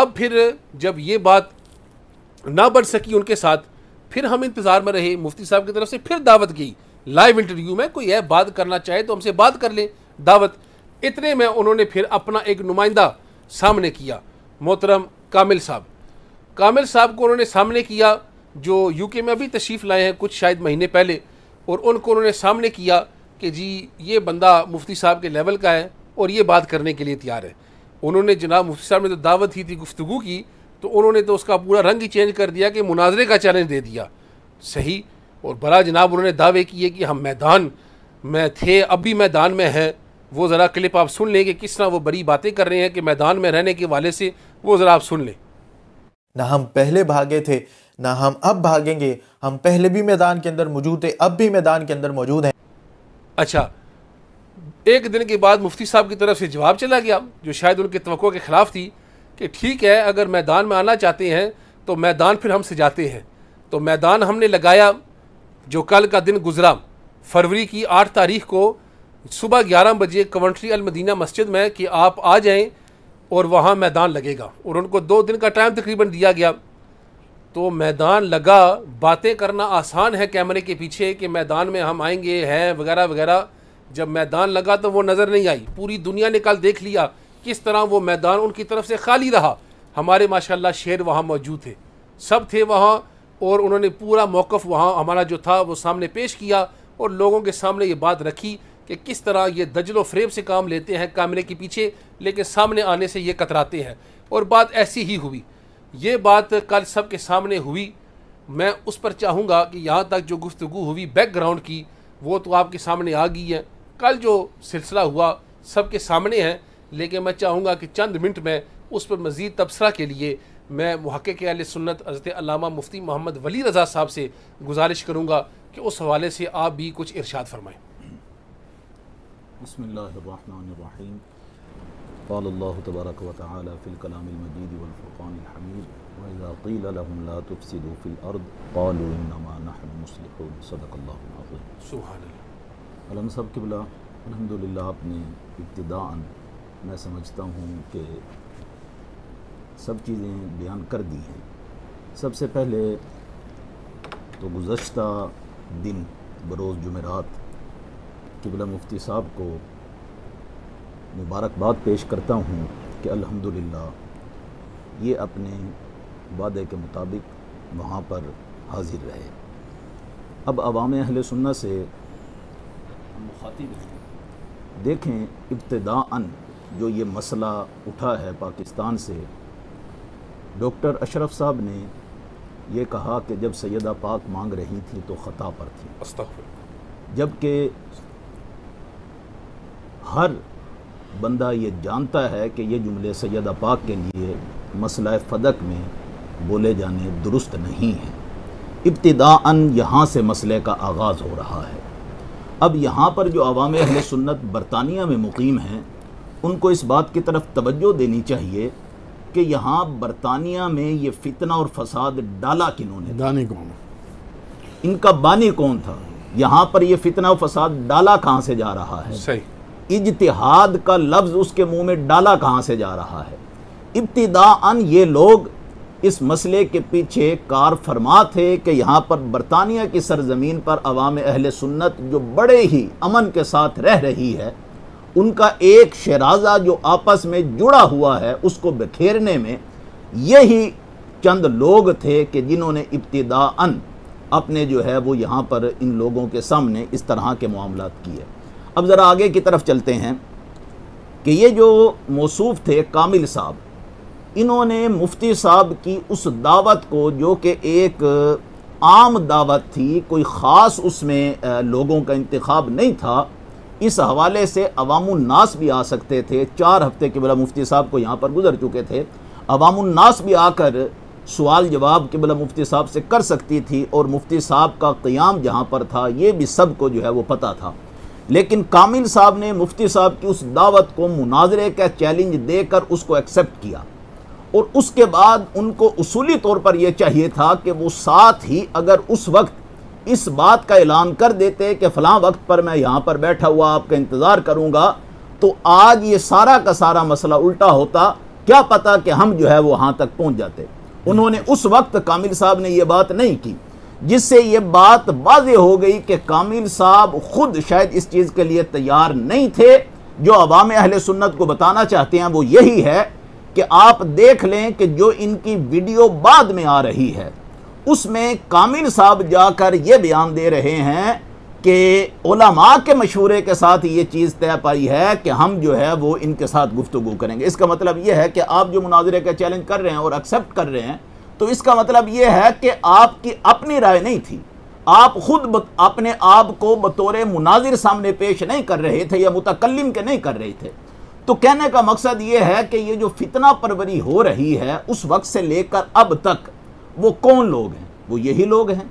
اب پھر جب یہ بات نہ بڑھ سکی ان کے ساتھ پھر ہم انتظار میں رہے مفتی صاحب کی طرف سے پھر دعوت گئی لائیو انٹرویو میں کوئی ہے بات کرنا چاہے تو ہم سے بات کر لیں دعوت اتنے میں انہوں نے پھر اپنا ایک نمائندہ سامنے کیا محترم کامل صاحب کامل صاحب کو انہوں نے سامنے کیا جو یو کے میں ابھی تشریف لائے ہیں کچھ شاید مہینے پہلے اور ان کو انہوں نے سامنے کیا کہ جی یہ بندہ مفتی صاحب کے لیول کا ہے اور یہ بات کرنے کے لیے تیار ہے انہوں نے جناب مفتی صاحب نے تو دعوت ہی تھی گفتگو کی تو انہوں نے تو اس کا پورا رنگ ہی چینج کر دیا کہ مناظرے کا چیلنج دے دیا صحیح اور بڑا جناب انہوں نے دعوے کیے کہ ہم میدان میں تھے اب بھی میدان میں ہیں وہ ذرا کلپ آپ سن لیں کہ کس طرح وہ بڑی باتیں کر رہے ہیں کہ میدان میں رہنے کے والے سے وہ ذرا آپ سن لیں نہ ہم پہلے بھاگے تھے نہ ہم اب بھاگیں گے ہم پہلے بھی میدان کے اندر موجود تھے اب بھی میدان کے اندر موجود ہیں اچھا ایک دن کے بعد مفتی صاحب کی طرف سے جواب چلا گیا جو شاید ان کے توقع کے خلاف تھی کہ ٹھیک ہے اگر میدان میں آنا چاہتے ہیں تو میدان پھر ہم سے جاتے ہیں تو میدان ہم نے لگایا جو کل کا دن گزرا فروری کی آٹھ تاریخ کو صبح گیارہ بجے کونٹری المدینہ مسجد میں کہ آپ آ جائیں اور وہاں میدان لگے گا اور ان کو دو دن کا ٹائم تقریباً دیا گیا تو میدان لگا باتیں کرنا آسان ہے کیمرے کے پیچھے کہ میدان میں ہم آئیں گے ہیں وغیرہ وغیرہ جب میدان لگا تو وہ نظر نہیں آئی پوری دنیا نے کل دیکھ لیا کس طرح وہ میدان ان کی طرف سے خالی رہا ہمارے ماشاءاللہ شیر وہاں موجود تھے سب تھے وہاں اور انہوں نے پورا موقف وہاں ہمارا جو تھا وہ سامنے پیش کیا اور لوگوں کے سامنے یہ بات رکھی کہ کس طرح یہ دجل و فریب سے کام لیتے ہیں کیمرے کے پیچھے لیکن سامنے آنے سے یہ کتراتے ہیں اور بات ایسی ہی ہوئی یہ بات کل سب کے سامنے ہوئی میں اس پر چاہوں گا کہ یہاں تک جو گفتگو ہوئی بیک گراؤنڈ کی وہ تو آپ کے سامنے آ گئی ہے کل جو سلسلہ ہوا سب کے سامنے ہے لیکن میں چاہوں گا کہ چند منٹ میں اس پر مزید تبصرہ کے لیے میں محقق اہل سنت حضرت علامہ مفتی محمد ولی رضا صاحب سے گزارش کروں گا کہ اس حوالے سے آپ بھی کچھ ارشاد فرمائیں بسم اللہ الرحمن الرحیم قال اللہ تبارک و تعالی فی الکلام المجید والفرقان الحمید و اذا قیل لهم لا تفسدوا فی الارض قالوا انما نحن مصلحون صدق اللہ العظیم سبحان اللہ علم صاحب قبلہ الحمدللہ آپ نے ابتداء میں سمجھتا ہوں کہ سب چیزیں بیان کر دی ہیں سب سے پہلے تو گزشتہ دن بروز جمعرات قبلہ مفتی صاحب کو مبارکباد پیش کرتا ہوں کہ الحمدللہ یہ اپنے وعدے کے مطابق وہاں پر حاضر رہے اب عوام اہل سنہ سے مخاطب ہیں دیکھیں ابتدا ان جو یہ مسئلہ اٹھا ہے پاکستان سے ڈاکٹر اشرف صاحب نے یہ کہا کہ جب سیدہ پاک مانگ رہی تھی تو خطا پر تھی جبکہ ہر بندہ یہ جانتا ہے کہ یہ جملے سیدہ پاک کے لیے مسئلہ فدق میں بولے جانے درست نہیں ہیں ابتداءً یہاں سے مسئلے کا آغاز ہو رہا ہے اب یہاں پر جو عوام اہل سنت برطانیہ میں مقیم ہیں ان کو اس بات کی طرف توجہ دینی چاہیے کہ یہاں برطانیہ میں یہ فتنہ اور فساد ڈالا کنہوں نے کون ان کا بانی کون تھا یہاں پر یہ فتنہ و فساد ڈالا کہاں سے جا رہا ہے صحیح اجتہاد کا لفظ اس کے منہ میں ڈالا کہاں سے جا رہا ہے ابتدا ان یہ لوگ اس مسئلے کے پیچھے کار فرما تھے کہ یہاں پر برطانیہ کی سرزمین پر عوام اہل سنت جو بڑے ہی امن کے ساتھ رہ رہی ہے ان کا ایک شہرازہ جو آپس میں جڑا ہوا ہے اس کو بکھیرنے میں یہی چند لوگ تھے کہ جنہوں نے ابتدا ان اپنے جو ہے وہ یہاں پر ان لوگوں کے سامنے اس طرح کے معاملات کیے اب ذرا آگے کی طرف چلتے ہیں کہ یہ جو موصوف تھے کامل صاحب انہوں نے مفتی صاحب کی اس دعوت کو جو کہ ایک عام دعوت تھی کوئی خاص اس میں لوگوں کا انتخاب نہیں تھا اس حوالے سے عوام الناس بھی آ سکتے تھے چار ہفتے کے بلا مفتی صاحب کو یہاں پر گزر چکے تھے عوام الناس بھی آ کر سوال جواب کے بلا مفتی صاحب سے کر سکتی تھی اور مفتی صاحب کا قیام جہاں پر تھا یہ بھی سب کو جو ہے وہ پتہ تھا لیکن کامل صاحب نے مفتی صاحب کی اس دعوت کو مناظرے کا چیلنج دے کر اس کو ایکسیپٹ کیا اور اس کے بعد ان کو اصولی طور پر یہ چاہیے تھا کہ وہ ساتھ ہی اگر اس وقت اس بات کا اعلان کر دیتے کہ فلاں وقت پر میں یہاں پر بیٹھا ہوا آپ کا انتظار کروں گا تو آج یہ سارا کا سارا مسئلہ الٹا ہوتا کیا پتہ کہ ہم جو ہے وہاں تک پہنچ جاتے انہوں نے اس وقت کامل صاحب نے یہ بات نہیں کی جس سے یہ بات واضح ہو گئی کہ کامل صاحب خود شاید اس چیز کے لیے تیار نہیں تھے جو عوام اہل سنت کو بتانا چاہتے ہیں وہ یہی ہے کہ آپ دیکھ لیں کہ جو ان کی ویڈیو بعد میں آ رہی ہے اس میں کامل صاحب جا کر یہ بیان دے رہے ہیں کہ علماء کے مشورے کے ساتھ یہ چیز طے پائی ہے کہ ہم جو ہے وہ ان کے ساتھ گفتگو کریں گے اس کا مطلب یہ ہے کہ آپ جو مناظرے کا چیلنج کر رہے ہیں اور ایکسیپٹ کر رہے ہیں تو اس کا مطلب یہ ہے کہ آپ کی اپنی رائے نہیں تھی آپ خود اپنے آپ کو بطور مناظر سامنے پیش نہیں کر رہے تھے یا متقلم کے نہیں کر رہے تھے تو کہنے کا مقصد یہ ہے کہ یہ جو فتنہ پروری ہو رہی ہے اس وقت سے لے کر اب تک وہ کون لوگ ہیں وہ یہی لوگ ہیں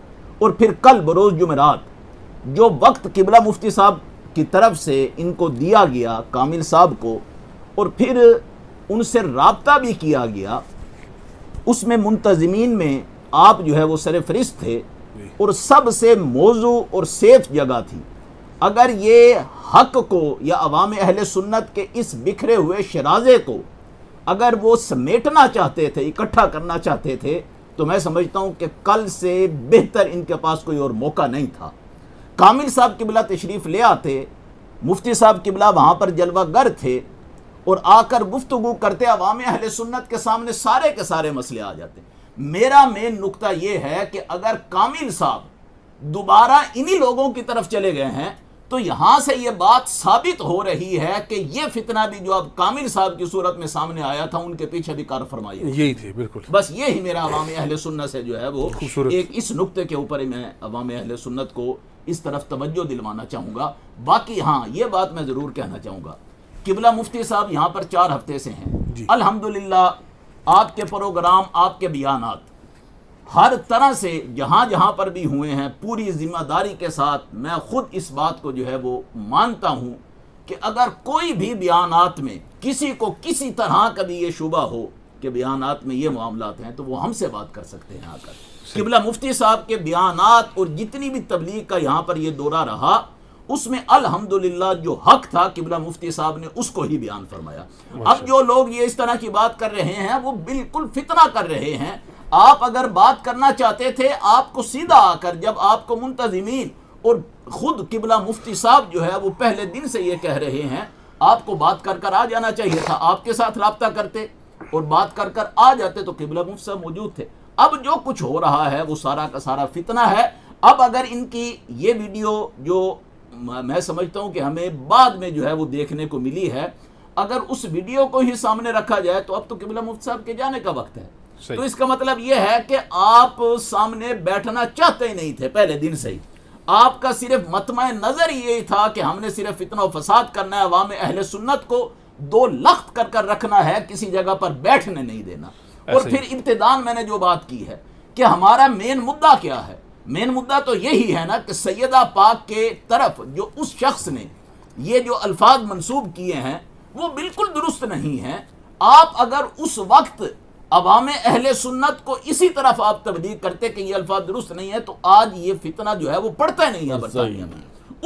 اور پھر کل بروز جمعرات جو وقت قبلہ مفتی صاحب کی طرف سے ان کو دیا گیا کامل صاحب کو اور پھر ان سے رابطہ بھی کیا گیا اس میں منتظمین میں آپ جو ہے وہ سر فرست تھے جی۔ اور سب سے موضوع اور سیف جگہ تھی اگر یہ حق کو یا عوام اہل سنت کے اس بکھرے ہوئے شرازے کو اگر وہ سمیٹنا چاہتے تھے اکٹھا کرنا چاہتے تھے تو میں سمجھتا ہوں کہ کل سے بہتر ان کے پاس کوئی اور موقع نہیں تھا کامل صاحب قبلہ تشریف لے آتے مفتی صاحب قبلہ وہاں پر جلوہ گر تھے اور آ کر گفتگو کرتے عوام اہل سنت کے سامنے سارے کے سارے مسئلے آ جاتے میرا مین نقطہ یہ ہے کہ اگر کامل صاحب دوبارہ انہی لوگوں کی طرف چلے گئے ہیں تو یہاں سے یہ بات ثابت ہو رہی ہے کہ یہ فتنہ بھی جو اب کامل صاحب کی صورت میں سامنے آیا تھا ان کے پیچھے بھی کار فرمائی یہی تھی بالکل بس یہی میرا عوام اہل سنت سے جو ہے وہ ایک اس نقطے کے اوپر میں عوام اہل سنت کو اس طرف توجہ دلوانا چاہوں گا باقی ہاں یہ بات میں ضرور کہنا چاہوں گا قبلہ مفتی صاحب یہاں پر چار ہفتے سے ہیں جی الحمدللہ آپ کے پروگرام آپ کے بیانات ہر طرح سے جہاں جہاں پر بھی ہوئے ہیں پوری ذمہ داری کے ساتھ میں خود اس بات کو جو ہے وہ مانتا ہوں کہ اگر کوئی بھی بیانات میں کسی کو کسی طرح کا بھی یہ شبہ ہو کہ بیانات میں یہ معاملات ہیں تو وہ ہم سے بات کر سکتے ہیں آ کر قبلہ مفتی صاحب کے بیانات اور جتنی بھی تبلیغ کا یہاں پر یہ دورہ رہا اس میں الحمدللہ جو حق تھا قبلہ مفتی صاحب نے اس کو ہی بیان فرمایا اب جو لوگ یہ اس طرح کی بات کر رہے ہیں وہ بالکل فتنہ کر رہے ہیں آپ آپ آپ اگر بات کرنا چاہتے تھے کو کو سیدھا آ کر جب منتظمین اور خود قبلہ مفتی صاحب جو ہے وہ پہلے دن سے یہ کہہ رہے ہیں آپ کو بات کر کر آ جانا چاہیے تھا آپ کے ساتھ رابطہ کرتے اور بات کر کر آ جاتے تو قبلہ مفتی صاحب موجود تھے اب جو کچھ ہو رہا ہے وہ سارا کا سارا فتنہ ہے اب اگر ان کی یہ ویڈیو جو میں سمجھتا ہوں کہ ہمیں بعد میں جو ہے وہ دیکھنے کو ملی ہے اگر اس ویڈیو کو ہی سامنے رکھا جائے تو اب تو قبلہ مفت صاحب کے جانے کا وقت ہے تو اس کا مطلب یہ ہے کہ آپ سامنے بیٹھنا چاہتے ہی نہیں تھے پہلے دن سے ہی آپ کا صرف متمع نظر یہی تھا کہ ہم نے صرف فتنہ و فساد کرنا ہے عوام اہل سنت کو دو لخت کر کر رکھنا ہے کسی جگہ پر بیٹھنے نہیں دینا اور پھر ابتدان میں نے جو بات کی ہے کہ ہمارا مین مدہ کیا ہے مین مدہ تو یہی ہے نا کہ سیدہ پاک کے طرف جو اس شخص نے یہ جو الفاظ منسوب کیے ہیں وہ بالکل درست نہیں ہیں آپ اگر اس وقت عوام اہل سنت کو اسی طرف آپ تبدیل کرتے کہ یہ الفاظ درست نہیں ہے تو آج یہ فتنہ جو ہے وہ پڑتا نہیں ہے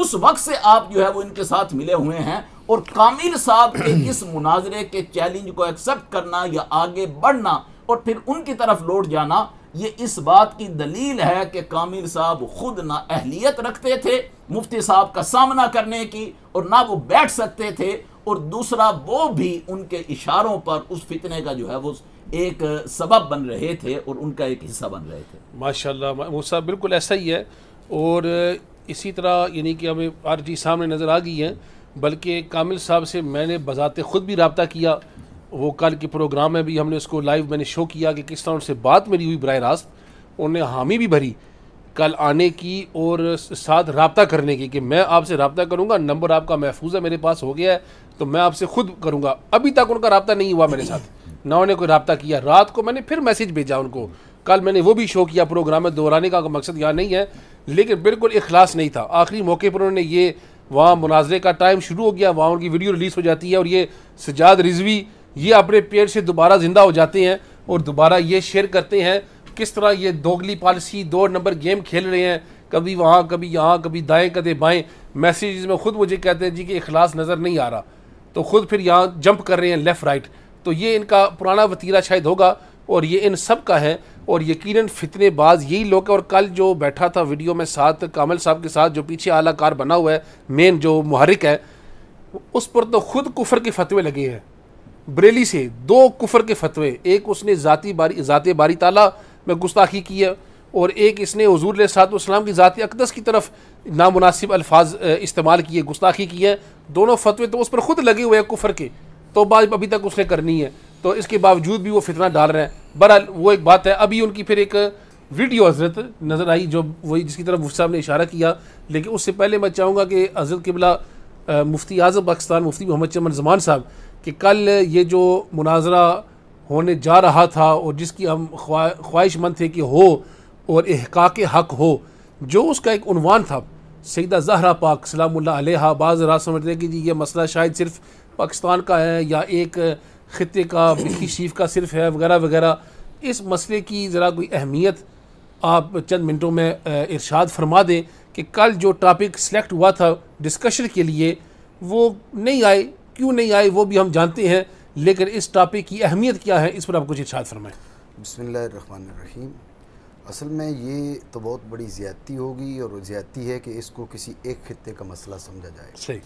اس وقت سے آپ جو ہے وہ ان کے ساتھ ملے ہوئے ہیں اور کامل صاحب کے اس مناظرے کے چیلنج کو ایکسپٹ کرنا یا آگے بڑھنا اور پھر ان کی طرف لوٹ جانا یہ اس بات کی دلیل ہے کہ کامل صاحب خود نہ اہلیت رکھتے تھے مفتی صاحب کا سامنا کرنے کی اور نہ وہ بیٹھ سکتے تھے اور دوسرا وہ بھی ان کے اشاروں پر اس فتنے کا جو ہے وہ ایک سبب بن رہے تھے اور ان کا ایک حصہ بن رہے تھے ماشاءاللہ اللہ وہ صاحب بالکل ایسا ہی ہے اور اسی طرح یعنی کہ ہمیں آر جی سامنے نظر آ گئی ہے بلکہ کامل صاحب سے میں نے بذات خود بھی رابطہ کیا وہ کل کے پروگرام میں بھی ہم نے اس کو لائیو میں نے شو کیا کہ کس طرح ان سے بات میری ہوئی براہ راست انہوں نے حامی بھی بھری کل آنے کی اور ساتھ رابطہ کرنے کی کہ میں آپ سے رابطہ کروں گا نمبر آپ کا محفوظ ہے میرے پاس ہو گیا ہے تو میں آپ سے خود کروں گا ابھی تک ان کا رابطہ نہیں ہوا میرے ساتھ نہ انہوں نے کوئی رابطہ کیا رات کو میں نے پھر میسج بھیجا ان کو کل میں نے وہ بھی شو کیا پروگرام میں دہرانے کا مقصد یہاں نہیں ہے لیکن بالکل اخلاص نہیں تھا آخری موقع پر انہوں نے یہ وہاں مناظرے کا ٹائم شروع ہو گیا وہاں ان کی ویڈیو ریلیز ہو جاتی ہے اور یہ سجاد رضوی یہ اپنے پیر سے دوبارہ زندہ ہو جاتے ہیں اور دوبارہ یہ شیئر کرتے ہیں کس طرح یہ دوگلی پالیسی دو نمبر گیم کھیل رہے ہیں کبھی وہاں کبھی یہاں کبھی دائیں کدے بائیں میسیجز میں خود مجھے کہتے ہیں جی کہ اخلاص نظر نہیں آ رہا تو خود پھر یہاں جمپ کر رہے ہیں لیفٹ رائٹ تو یہ ان کا پرانا وطیرہ شاید ہوگا اور یہ ان سب کا ہے اور یقیناً فتنے باز یہی لوگ اور کل جو بیٹھا تھا ویڈیو میں ساتھ کامل صاحب کے ساتھ جو پیچھے اعلیٰ کار بنا ہوا ہے مین جو محرک ہے اس پر تو خود کفر کے فتوے لگے ہیں بریلی سے دو کفر کے فتوے ایک اس نے ذاتی باری ذات باری تعالیٰ میں گستاخی کی ہے اور ایک اس نے حضور علیہ صاحب والسلام کی ذاتی اقدس کی طرف نامناسب الفاظ استعمال کیے گستاخی کی ہے دونوں فتوے تو اس پر خود لگے ہوئے ہیں کفر کے تو بعض ابھی تک اس نے کرنی ہے تو اس کے باوجود بھی وہ فتنہ ڈال رہے ہیں بہرحال وہ ایک بات ہے ابھی ان کی پھر ایک ویڈیو حضرت نظر آئی جو وہی جس کی طرف مفتی صاحب نے اشارہ کیا لیکن اس سے پہلے میں چاہوں گا کہ حضرت قبلہ مفتی اعظم پاکستان مفتی محمد چمن زمان صاحب کہ کل یہ جو مناظرہ ہونے جا رہا تھا اور جس کی ہم خواہش مند تھے کہ ہو اور احقاق حق ہو جو اس کا ایک عنوان تھا سیدہ زہرہ پاک سلام اللہ علیہ بعض راہ سمجھتے کہ جی یہ مسئلہ شاید صرف پاکستان کا ہے یا ایک خطے کا بکی شیف کا صرف ہے وغیرہ وغیرہ اس مسئلے کی ذرا کوئی اہمیت آپ چند منٹوں میں ارشاد فرما دیں کہ کل جو ٹاپک سلیکٹ ہوا تھا ڈسکشن کے لیے وہ نہیں آئے کیوں نہیں آئے وہ بھی ہم جانتے ہیں لیکن اس ٹاپک کی اہمیت کیا ہے اس پر آپ کچھ فرمائیں بسم اللہ الرحمن الرحیم اصل میں یہ تو بہت بڑی زیادتی ہوگی اور زیادتی ہے کہ اس کو کسی ایک خطے کا مسئلہ سمجھا جائے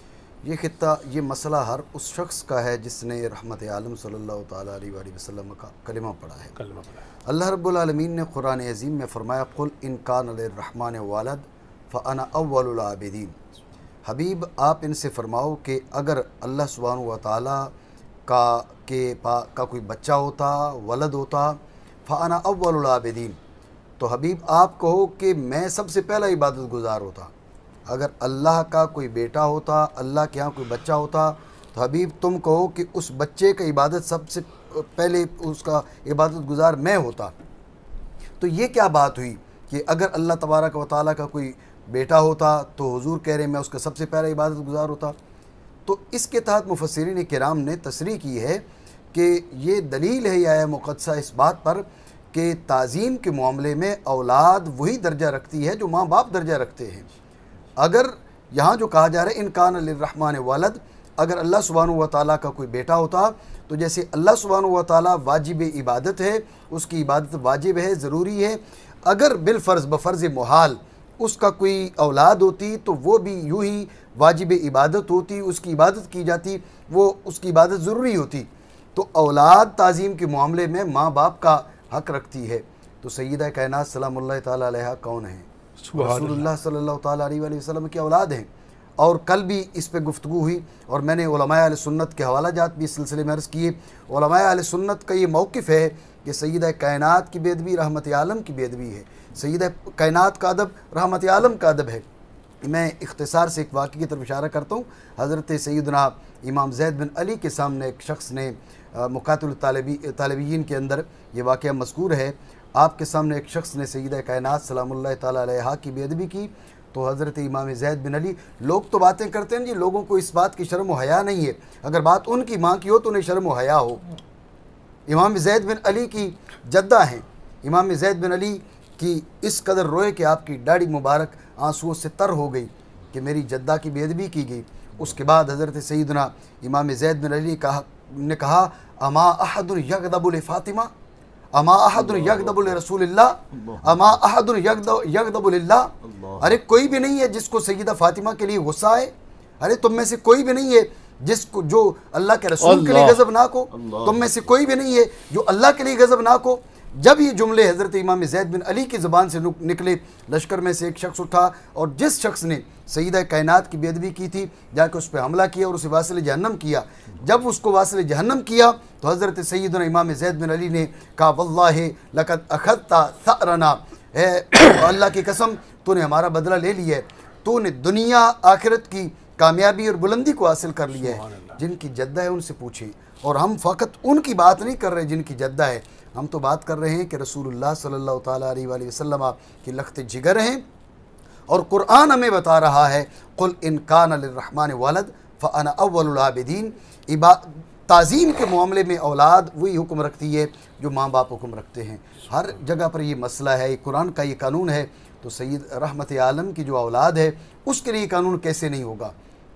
یہ خطہ یہ مسئلہ ہر اس شخص کا ہے جس نے رحمت عالم صلی اللہ تعالیٰ علیہ وسلم کا کلمہ پڑھا ہے اللہ رب العالمین نے قرآن عظیم میں فرمایا قل ان کان رحمٰن والد فانا اول العابدین حبیب آپ ان سے فرماؤ کہ اگر اللہ سبحانہ و تعالیٰ کا کے پا کا کوئی بچہ ہوتا ولد ہوتا فانا اول العابدین تو حبیب آپ کہو کہ میں سب سے پہلا عبادت گزار ہوتا اگر اللہ کا کوئی بیٹا ہوتا اللہ کے ہاں کوئی بچہ ہوتا تو حبیب تم کہو کہ اس بچے کا عبادت سب سے پہلے اس کا عبادت گزار میں ہوتا تو یہ کیا بات ہوئی کہ اگر اللہ تبارک و تعالیٰ کا کوئی بیٹا ہوتا تو حضور کہہ رہے میں اس کا سب سے پہلا عبادت گزار ہوتا تو اس کے تحت مفسرین کرام نے تصریح کی ہے کہ یہ دلیل ہے یا مقدسہ اس بات پر کہ تعظیم کے معاملے میں اولاد وہی درجہ رکھتی ہے جو ماں باپ درجہ رکھتے ہیں اگر یہاں جو کہا جا رہا ہے انکان علیہ والد اگر اللہ و تعالیٰ کا کوئی بیٹا ہوتا تو جیسے اللہ سبحانہ و تعالیٰ واجب عبادت ہے اس کی عبادت واجب ہے ضروری ہے اگر بالفرض بفرض محال اس کا کوئی اولاد ہوتی تو وہ بھی یوں ہی واجب عبادت ہوتی اس کی عبادت کی جاتی وہ اس کی عبادت ضروری ہوتی تو اولاد تعظیم کے معاملے میں ماں باپ کا حق رکھتی ہے تو سیدہ کائنات سلام اللہ تعالیٰ علیہ کون ہے رسول اللہ صلی اللہ تعالیٰ علیہ وسلم کی اولاد ہیں اور کل بھی اس پہ گفتگو ہوئی اور میں نے علماء علیہ سنت کے حوالہ جات بھی اس سلسلے میں عرض کیے علماء علیہ سنت کا یہ موقف ہے کہ سیدہ کائنات کی بے رحمت عالم کی بیدوی ہے سید کائنات کا ادب رحمت عالم کا ادب ہے میں اختصار سے ایک واقعے کی طرف اشارہ کرتا ہوں حضرت سیدنا امام زید بن علی کے سامنے ایک شخص نے مقاتل الطالب طالبین کے اندر یہ واقعہ مذکور ہے آپ کے سامنے ایک شخص نے سیدہ کائنات سلام اللہ تعالیٰ علیہ کی بے ادبی کی تو حضرت امام زید بن علی لوگ تو باتیں کرتے ہیں جی لوگوں کو اس بات کی شرم و حیا نہیں ہے اگر بات ان کی ماں کی ہو تو انہیں شرم و حیا ہو امام زید بن علی کی جدہ ہیں امام زید بن علی کہ اس قدر روئے کہ آپ کی ڈاڑی مبارک آنسوں سے تر ہو گئی کہ میری جدہ کی بیدبی کی گئی اس کے بعد حضرت سیدنا امام زید بن علی کہا اما احد لفاطمہ اما احد یغدب لرسول اللہ اما احد یغدب اللہ ارے کوئی بھی نہیں ہے جس کو سیدہ فاطمہ کے لیے غصہ آئے ارے تم میں سے کوئی بھی نہیں ہے جس کو جو اللہ کے رسول کے لیے غزب نہ کو تم میں سے کوئی بھی نہیں ہے جو اللہ کے لیے غزب نہ کو جب یہ جملے حضرت امام زید بن علی کی زبان سے نکلے لشکر میں سے ایک شخص اٹھا اور جس شخص نے سیدہ کائنات کی بیدبی کی تھی جا کے اس پہ حملہ کیا اور اسے واصل جہنم کیا جب اس کو واصل جہنم کیا تو حضرت سیدنا امام زید بن علی نے کہا واللہ لقد اخدتا ثأرنا اے اللہ کی قسم تو نے ہمارا بدلہ لے لیا ہے تو نے دنیا آخرت کی کامیابی اور بلندی کو حاصل کر لیا ہے جن کی جدہ ہے ان سے پوچھیں اور ہم فقط ان کی بات نہیں کر رہے جن کی جدہ ہے ہم تو بات کر رہے ہیں کہ رسول اللہ صلی اللہ تعالیٰ علیہ وسلم آپ کی لخت جگر ہیں اور قرآن ہمیں بتا رہا ہے قُلْ علمان والد لِلْرَحْمَانِ اول فَأَنَا أَوَّلُ عبا تعظیم کے معاملے میں اولاد وہی حکم رکھتی ہے جو ماں باپ حکم رکھتے ہیں ہر جگہ پر یہ مسئلہ ہے یہ قرآن کا یہ قانون ہے تو سید رحمت عالم کی جو اولاد ہے اس کے لیے یہ قانون کیسے نہیں ہوگا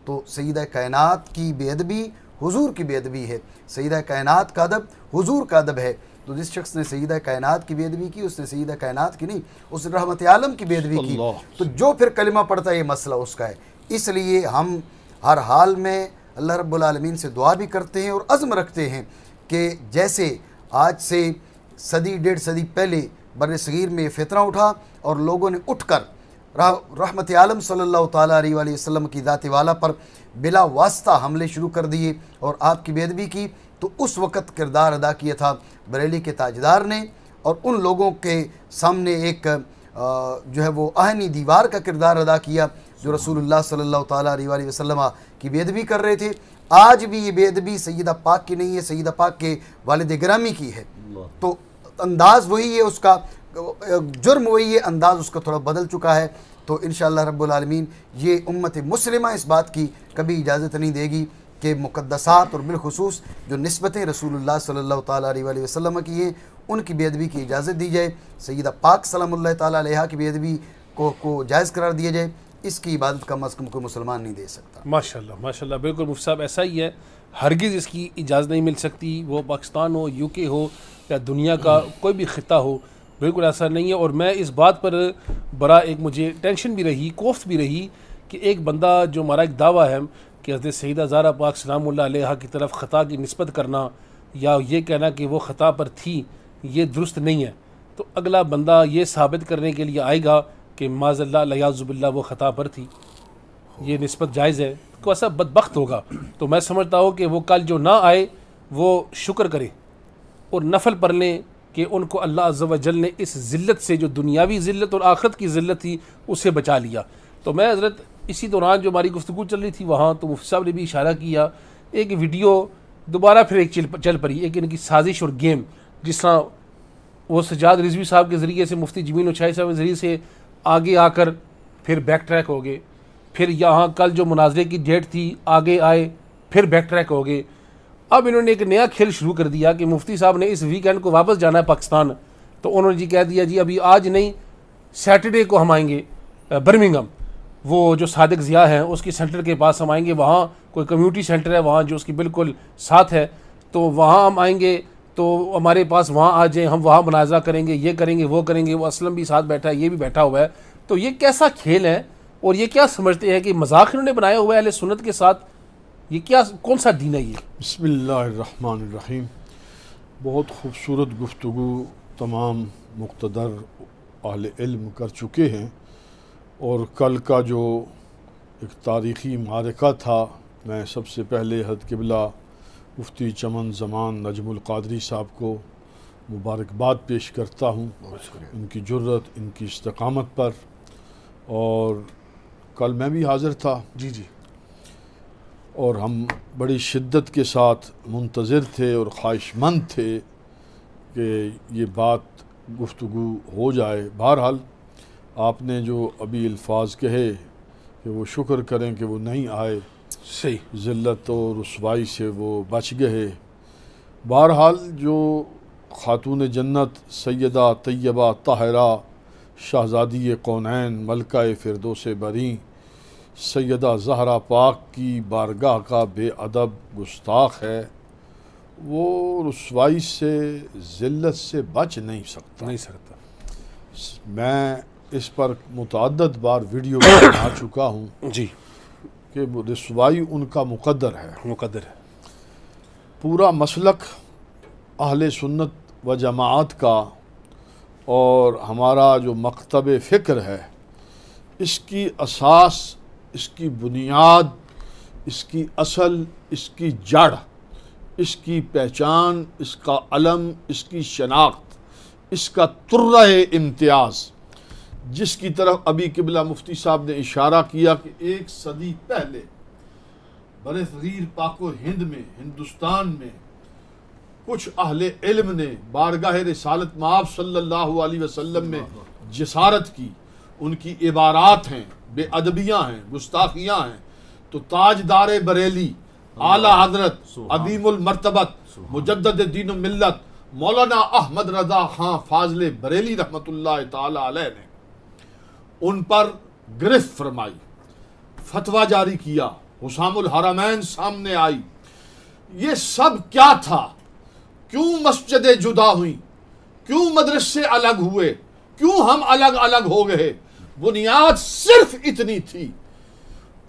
تو سیدہ کائنات کی بے ادبی حضور کی بے ادبی ہے سیدہ کائنات کا ادب حضور کا ادب ہے تو جس شخص نے سیدہ کائنات کی بیدوی کی اس نے سیدہ کائنات کی نہیں اس نے رحمت عالم کی بیدوی کی تو جو پھر کلمہ پڑھتا ہے یہ مسئلہ اس کا ہے اس لیے ہم ہر حال میں اللہ رب العالمین سے دعا بھی کرتے ہیں اور عزم رکھتے ہیں کہ جیسے آج سے صدی ڈیڑھ صدی پہلے بر صغیر میں یہ فطرہ اٹھا اور لوگوں نے اٹھ کر رحمت عالم صلی اللہ تعالیٰ علیہ وآلہ وسلم کی ذات والا پر بلا واسطہ حملے شروع کر دیے اور آپ کی بیدبی کی تو اس وقت کردار ادا کیا تھا بریلی کے تاجدار نے اور ان لوگوں کے سامنے ایک جو ہے وہ اہنی دیوار کا کردار ادا کیا جو رسول اللہ صلی اللہ تعالیٰ علیہ وسلم کی بھی کر رہے تھے آج بھی یہ بھی سیدہ پاک کی نہیں ہے سیدہ پاک کے والد گرامی کی ہے تو انداز وہی ہے اس کا جرم وہی ہے انداز اس کا تھوڑا بدل چکا ہے تو انشاءاللہ رب العالمین یہ امت مسلمہ اس بات کی کبھی اجازت نہیں دے گی کے مقدسات اور بالخصوص جو نسبتیں رسول اللہ صلی اللہ تعالیٰ علیہ وسلم کی ہیں ان کی بے ادبی کی اجازت دی جائے سیدہ پاک سلام اللہ تعالیٰ علیہ کی بے ادبی کو کو جائز قرار دیا جائے اس کی عبادت کا مذکم کوئی مسلمان نہیں دے سکتا ماشاء اللہ ماشاء اللہ بالکل صاحب ایسا ہی ہے ہرگز اس کی اجازت نہیں مل سکتی وہ پاکستان ہو یو کے ہو یا دنیا کا کوئی بھی خطہ ہو بالکل ایسا نہیں ہے اور میں اس بات پر بڑا ایک مجھے ٹینشن بھی رہی کوفت بھی رہی کہ ایک بندہ جو ہمارا ایک دعویٰ ہے کہ حضرت سیدہ زارہ پاک سلام اللہ علیہ کی طرف خطا کی نسبت کرنا یا یہ کہنا کہ وہ خطا پر تھی یہ درست نہیں ہے تو اگلا بندہ یہ ثابت کرنے کے لیے آئے گا کہ ما اللہ علیہ اللہ وہ خطا پر تھی یہ نسبت جائز ہے کو ایسا بدبخت ہوگا تو میں سمجھتا ہوں کہ وہ کل جو نہ آئے وہ شکر کرے اور نفل پر لیں کہ ان کو اللہ عز و جل نے اس ذلت سے جو دنیاوی ذلت اور آخرت کی ذلت تھی اسے بچا لیا تو میں حضرت اسی دوران جو ہماری گفتگو چل رہی تھی وہاں تو مفتی صاحب نے بھی اشارہ کیا ایک ویڈیو دوبارہ پھر ایک چل پڑی ایک ان یعنی کی سازش اور گیم جس طرح وہ سجاد رضوی صاحب کے ذریعے سے مفتی جمین و شاہی صاحب کے ذریعے سے آگے آ کر پھر بیک ٹریک ہو گئے پھر یہاں کل جو مناظرے کی ڈیٹ تھی آگے آئے پھر بیک ٹریک ہو گئے اب انہوں نے ایک نیا کھیل شروع کر دیا کہ مفتی صاحب نے اس ویکینڈ کو واپس جانا ہے پاکستان تو انہوں نے جی کہہ دیا جی ابھی آج نہیں سیٹرڈے کو ہم آئیں گے برمنگم وہ جو صادق ضیاء ہیں اس کی سینٹر کے پاس ہم آئیں گے وہاں کوئی کمیونٹی سینٹر ہے وہاں جو اس کی بالکل ساتھ ہے تو وہاں ہم آئیں گے تو ہمارے پاس وہاں آ جائیں ہم وہاں مناظرہ کریں گے یہ کریں گے وہ کریں گے وہ اسلم بھی ساتھ بیٹھا ہے یہ بھی بیٹھا ہوا ہے تو یہ کیسا کھیل ہے اور یہ کیا سمجھتے ہیں کہ انہوں نے بنایا ہوا ہے اہل سنت کے ساتھ یہ کیا کون سا دین ہے یہ بسم اللہ الرحمن الرحیم بہت خوبصورت گفتگو تمام مقتدر اہل علم کر چکے ہیں اور کل کا جو ایک تاریخی معارکہ تھا میں سب سے پہلے حد قبلہ مفتی چمن زمان نجم القادری صاحب کو مبارکباد پیش کرتا ہوں ان کی جرت ان کی استقامت پر اور کل میں بھی حاضر تھا جی جی اور ہم بڑی شدت کے ساتھ منتظر تھے اور خواہش مند تھے کہ یہ بات گفتگو ہو جائے بہرحال آپ نے جو ابھی الفاظ کہے کہ وہ شکر کریں کہ وہ نہیں آئے صحیح ذلت و رسوائی سے وہ بچ گئے بہرحال جو خاتون جنت سیدہ طیبہ طاہرہ شہزادی کونین ملکہ فردو سے بری سیدہ زہرا پاک کی بارگاہ کا بے ادب گستاخ ہے وہ رسوائی سے ذلت سے بچ نہیں سکتا نہیں سکتا میں اس پر متعدد بار ویڈیو بنا چکا ہوں جی کہ رسوائی ان کا مقدر ہے مقدر ہے پورا مسلک اہل سنت و جماعت کا اور ہمارا جو مکتب فکر ہے اس کی اساس اس کی بنیاد اس کی اصل اس کی جڑ اس کی پہچان اس کا علم اس کی شناخت اس کا ترہ امتیاز جس کی طرف ابھی قبلہ مفتی صاحب نے اشارہ کیا کہ ایک صدی پہلے بر پاک و ہند میں ہندوستان میں کچھ اہل علم نے بارگاہ رسالت معاف صلی اللہ علیہ وسلم میں جسارت کی ان کی عبارات ہیں بے ادبیاں ہیں گستاخیاں ہیں تو تاجدار بریلی اعلیٰ حضرت عدیم المرتبت مجدد دین و ملت مولانا احمد رضا خان فاضل بریلی رحمۃ اللہ تعالی علیہ نے ان پر گرف فرمائی فتویٰ جاری کیا حسام الحرمین سامنے آئی یہ سب کیا تھا کیوں مسجدیں جدا ہوئیں کیوں مدرسے الگ ہوئے کیوں ہم الگ الگ ہو گئے بنیاد صرف اتنی تھی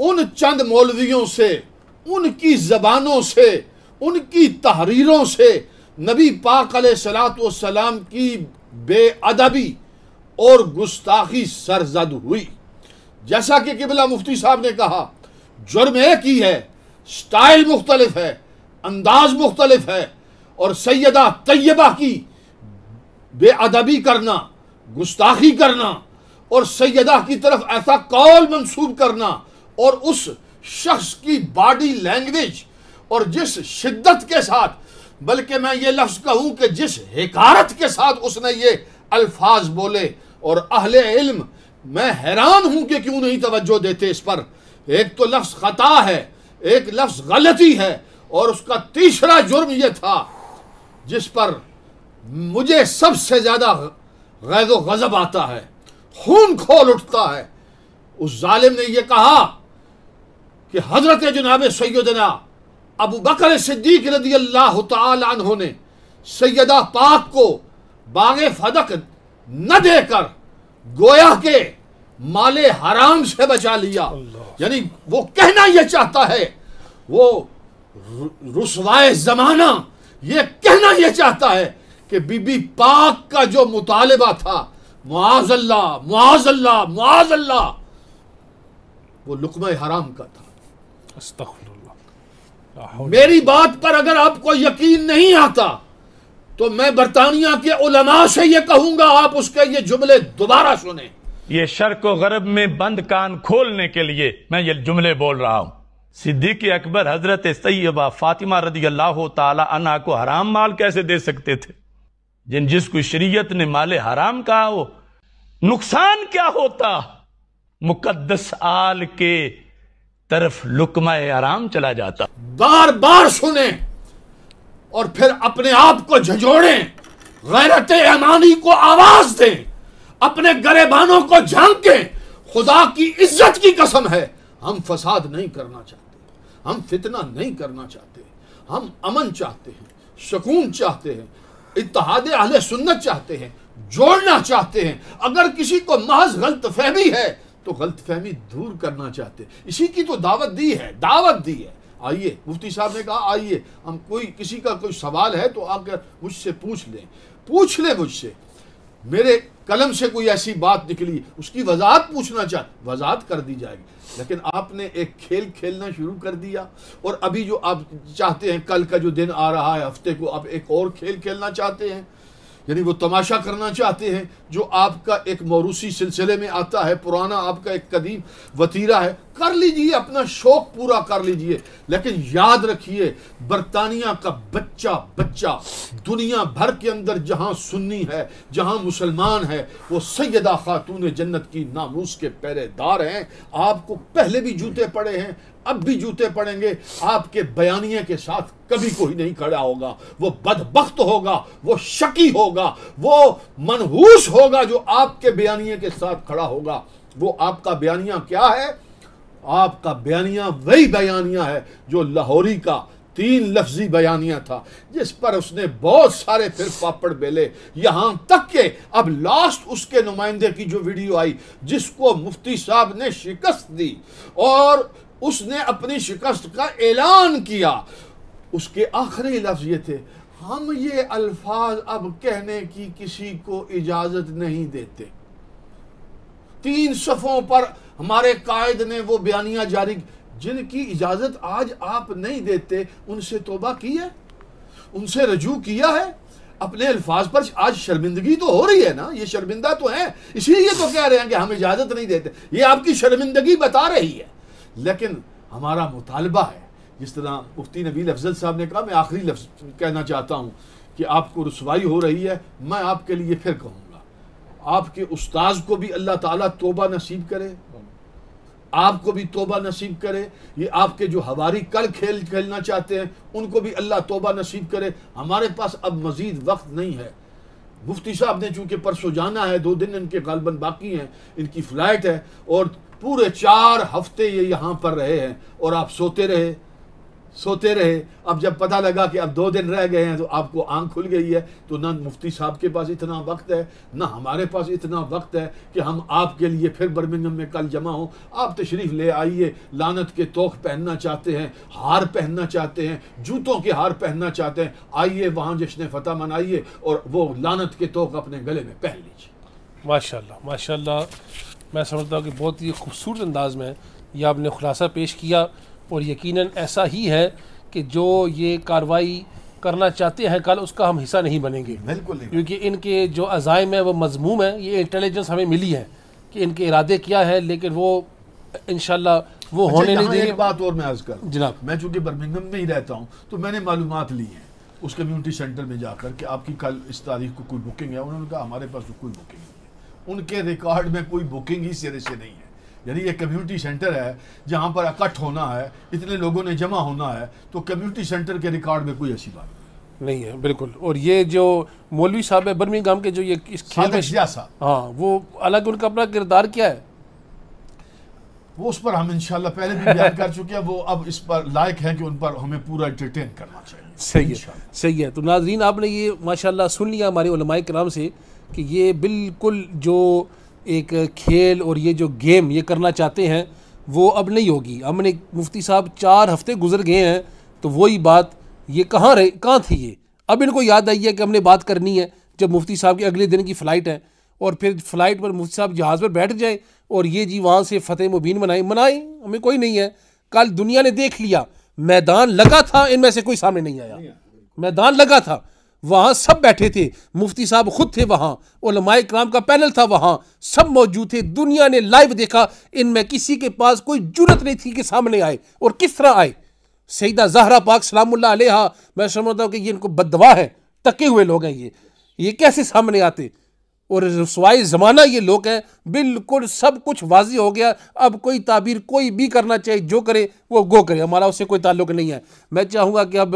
ان چند مولویوں سے ان کی زبانوں سے ان کی تحریروں سے نبی پاک علیہ السلام والسلام کی بے ادبی اور گستاخی سرزد ہوئی جیسا کہ قبلہ مفتی صاحب نے کہا جرم ایک ہی ہے سٹائل مختلف ہے انداز مختلف ہے اور سیدہ طیبہ کی بے ادبی کرنا گستاخی کرنا اور سیدہ کی طرف ایسا قول منصوب کرنا اور اس شخص کی باڈی لینگویج اور جس شدت کے ساتھ بلکہ میں یہ لفظ کہوں کہ جس حکارت کے ساتھ اس نے یہ الفاظ بولے اور اہل علم میں حیران ہوں کہ کیوں نہیں توجہ دیتے اس پر ایک تو لفظ خطا ہے ایک لفظ غلطی ہے اور اس کا تیسرا جرم یہ تھا جس پر مجھے سب سے زیادہ غیظ و غضب آتا ہے خون کھول اٹھتا ہے اس ظالم نے یہ کہا کہ حضرت جناب سیدنا ابو بکر صدیق رضی اللہ تعالی عنہ نے سیدہ پاک کو باغ فدق نہ دے کر گویا کے مال حرام سے بچا لیا یعنی وہ کہنا یہ چاہتا ہے وہ رسوائے زمانہ یہ کہنا یہ چاہتا ہے کہ بی بی پاک کا جو مطالبہ تھا معاذ اللہ معاذ اللہ معاذ اللہ وہ لقمہ حرام کا تھا میری بات پر اگر آپ کو یقین نہیں آتا تو میں برطانیہ کے علماء سے یہ کہوں گا آپ اس کے یہ جملے دوبارہ سنیں یہ شرک و غرب میں بند کان کھولنے کے لیے میں یہ جملے بول رہا ہوں صدیق اکبر حضرت فاطمہ رضی اللہ تعالی عنہ کو حرام مال کیسے دے سکتے تھے جن جس کو شریعت نے مال حرام کہا ہو نقصان کیا ہوتا مقدس آل کے طرف لکمہ حرام چلا جاتا بار بار سنیں اور پھر اپنے آپ کو جھجوڑیں غیرت ایمانی کو آواز دیں اپنے گرے بانوں کو جھانکیں خدا کی عزت کی قسم ہے ہم فساد نہیں کرنا چاہتے ہم فتنہ نہیں کرنا چاہتے ہم امن چاہتے ہیں شکون چاہتے ہیں اتحاد اہل سنت چاہتے ہیں جوڑنا چاہتے ہیں اگر کسی کو محض غلط فہمی ہے تو غلط فہمی دور کرنا چاہتے ہیں اسی کی تو دعوت دی ہے دعوت دی ہے آئیے مفتی صاحب نے کہا آئیے ہم کوئی کسی کا کوئی سوال ہے تو کر مجھ سے پوچھ لیں پوچھ لیں مجھ سے میرے قلم سے کوئی ایسی بات نکلی اس کی وضاحت پوچھنا چاہ وضاحت کر دی جائے گی لیکن آپ نے ایک کھیل کھیلنا شروع کر دیا اور ابھی جو آپ چاہتے ہیں کل کا جو دن آ رہا ہے ہفتے کو آپ ایک اور کھیل کھیلنا چاہتے ہیں یعنی وہ تماشا کرنا چاہتے ہیں جو آپ کا ایک موروسی سلسلے میں آتا ہے پرانا آپ کا ایک قدیم وطیرہ ہے کر لیجئے اپنا شوق پورا کر لیجئے لیکن یاد رکھیے برطانیہ کا بچہ بچہ دنیا بھر کے اندر جہاں سنی ہے جہاں مسلمان ہے وہ سیدہ خاتون جنت کی ناموس کے پہرے دار ہیں آپ کو پہلے بھی جوتے پڑے ہیں اب بھی جوتے پڑیں گے آپ کے بیانیے کے ساتھ کبھی کوئی نہیں کھڑا ہوگا وہ بدبخت ہوگا وہ شکی ہوگا وہ وہ ہوگا ہوگا جو آپ آپ آپ کے کے بیانیے ساتھ کھڑا کا کا بیانیہ بیانیہ کیا ہے وہی بیانیہ ہے جو لاہوری کا تین لفظی بیانیہ تھا جس پر اس نے بہت سارے پھر پاپڑ بیلے یہاں تک کہ اب لاسٹ اس کے نمائندے کی جو ویڈیو آئی جس کو مفتی صاحب نے شکست دی اور اس نے اپنی شکست کا اعلان کیا اس کے آخری لفظ یہ تھے ہم یہ الفاظ اب کہنے کی کسی کو اجازت نہیں دیتے تین صفوں پر ہمارے قائد نے وہ بیانیاں جاری جن کی اجازت آج آپ نہیں دیتے ان سے توبہ کی ہے ان سے رجوع کیا ہے اپنے الفاظ پر آج شرمندگی تو ہو رہی ہے نا یہ شرمندہ تو ہیں اسی لیے تو کہہ رہے ہیں کہ ہم اجازت نہیں دیتے یہ آپ کی شرمندگی بتا رہی ہے لیکن ہمارا مطالبہ ہے جس طرح مفتی نبیل افضل صاحب نے کہا میں آخری لفظ کہنا چاہتا ہوں کہ آپ کو رسوائی ہو رہی ہے میں آپ کے لیے پھر کہوں گا آپ کے استاذ کو بھی اللہ تعالیٰ توبہ نصیب کرے آپ کو بھی توبہ نصیب کرے یہ آپ کے جو ہواری کل کھیل کھیلنا چاہتے ہیں ان کو بھی اللہ توبہ نصیب کرے ہمارے پاس اب مزید وقت نہیں ہے مفتی صاحب نے چونکہ پرسوں جانا ہے دو دن ان کے غالباً باقی ہیں ان کی فلائٹ ہے اور پورے چار ہفتے یہ یہاں پر رہے ہیں اور آپ سوتے رہے سوتے رہے اب جب پتہ لگا کہ اب دو دن رہ گئے ہیں تو آپ کو آنکھ کھل گئی ہے تو نہ مفتی صاحب کے پاس اتنا وقت ہے نہ ہمارے پاس اتنا وقت ہے کہ ہم آپ کے لیے پھر برمنگم میں کل جمع ہوں آپ تشریف لے آئیے لانت کے توخ پہننا چاہتے ہیں ہار پہننا چاہتے ہیں جوتوں کے ہار پہننا چاہتے ہیں آئیے وہاں جشن فتح منائیے اور وہ لانت کے توخ اپنے گلے میں پہن لیجیے ماشاء اللہ ماشاء اللہ میں سمجھتا ہوں کہ بہت ہی خوبصورت انداز میں یہ آپ نے خلاصہ پیش کیا اور یقیناً ایسا ہی ہے کہ جو یہ کاروائی کرنا چاہتے ہیں کل اس کا ہم حصہ نہیں بنیں گے بالکل کیونکہ ان کے جو عزائم ہیں وہ مضموم ہیں یہ انٹیلیجنس ہمیں ملی ہے کہ ان کے ارادے کیا ہے لیکن وہ ان شاء اللہ وہ اچھا، ہونے نہیں دیں گے بات اور میں آج کر جناب میں چونکہ برمنگم میں ہی رہتا ہوں تو میں نے معلومات لی ہیں اس کمیونٹی سینٹر میں جا کر کہ آپ کی کل اس تاریخ کو کوئی بکنگ ہے انہوں نے کہا ہمارے پاس تو کوئی بکنگ ہے ان کے ریکارڈ میں کوئی بکنگ ہی سرے سے نہیں ہے یعنی یہ کمیونٹی سینٹر ہے جہاں پر اکٹھ ہونا ہے اتنے لوگوں نے جمع ہونا ہے تو کمیونٹی سینٹر کے ریکارڈ میں کوئی ایسی بات نہیں نہیں ہے بالکل اور یہ جو مولوی صاحب ہے برمی گام کے جو یہ اس کھیل میں شیعہ صاحب ہاں وہ الگ ان کا اپنا کردار کیا ہے وہ اس پر ہم انشاءاللہ پہلے بھی بیان کر چکے ہیں وہ اب اس پر لائق ہے کہ ان پر ہمیں پورا انٹرٹین کرنا چاہیے صحیح ہے صحیح ہے تو ناظرین آپ نے یہ ماشاءاللہ سن لیا ہمارے علماء کرام سے کہ یہ بالکل جو ایک کھیل اور یہ جو گیم یہ کرنا چاہتے ہیں وہ اب نہیں ہوگی ہم نے مفتی صاحب چار ہفتے گزر گئے ہیں تو وہی بات یہ کہاں رہے کہاں تھی یہ اب ان کو یاد آئی ہے کہ ہم نے بات کرنی ہے جب مفتی صاحب کے اگلے دن کی فلائٹ ہے اور پھر فلائٹ پر مفتی صاحب جہاز پر بیٹھ جائے اور یہ جی وہاں سے فتح مبین منائیں منائیں ہمیں کوئی نہیں ہے کل دنیا نے دیکھ لیا میدان لگا تھا ان میں سے کوئی سامنے نہیں آیا میدان لگا تھا وہاں سب بیٹھے تھے مفتی صاحب خود تھے وہاں علماء کرام کا پینل تھا وہاں سب موجود تھے دنیا نے لائیو دیکھا ان میں کسی کے پاس کوئی جرت نہیں تھی کہ سامنے آئے اور کس طرح آئے سیدہ زہرہ پاک سلام اللہ علیہ میں سمجھتا ہوں کہ یہ ان کو بدوا ہے تکے ہوئے لوگ ہیں یہ یہ کیسے سامنے آتے اور رسوائی زمانہ یہ لوگ ہیں بالکل سب کچھ واضح ہو گیا اب کوئی تعبیر کوئی بھی کرنا چاہیے جو کرے وہ گو کرے ہمارا اس سے کوئی تعلق نہیں ہے میں چاہوں گا کہ اب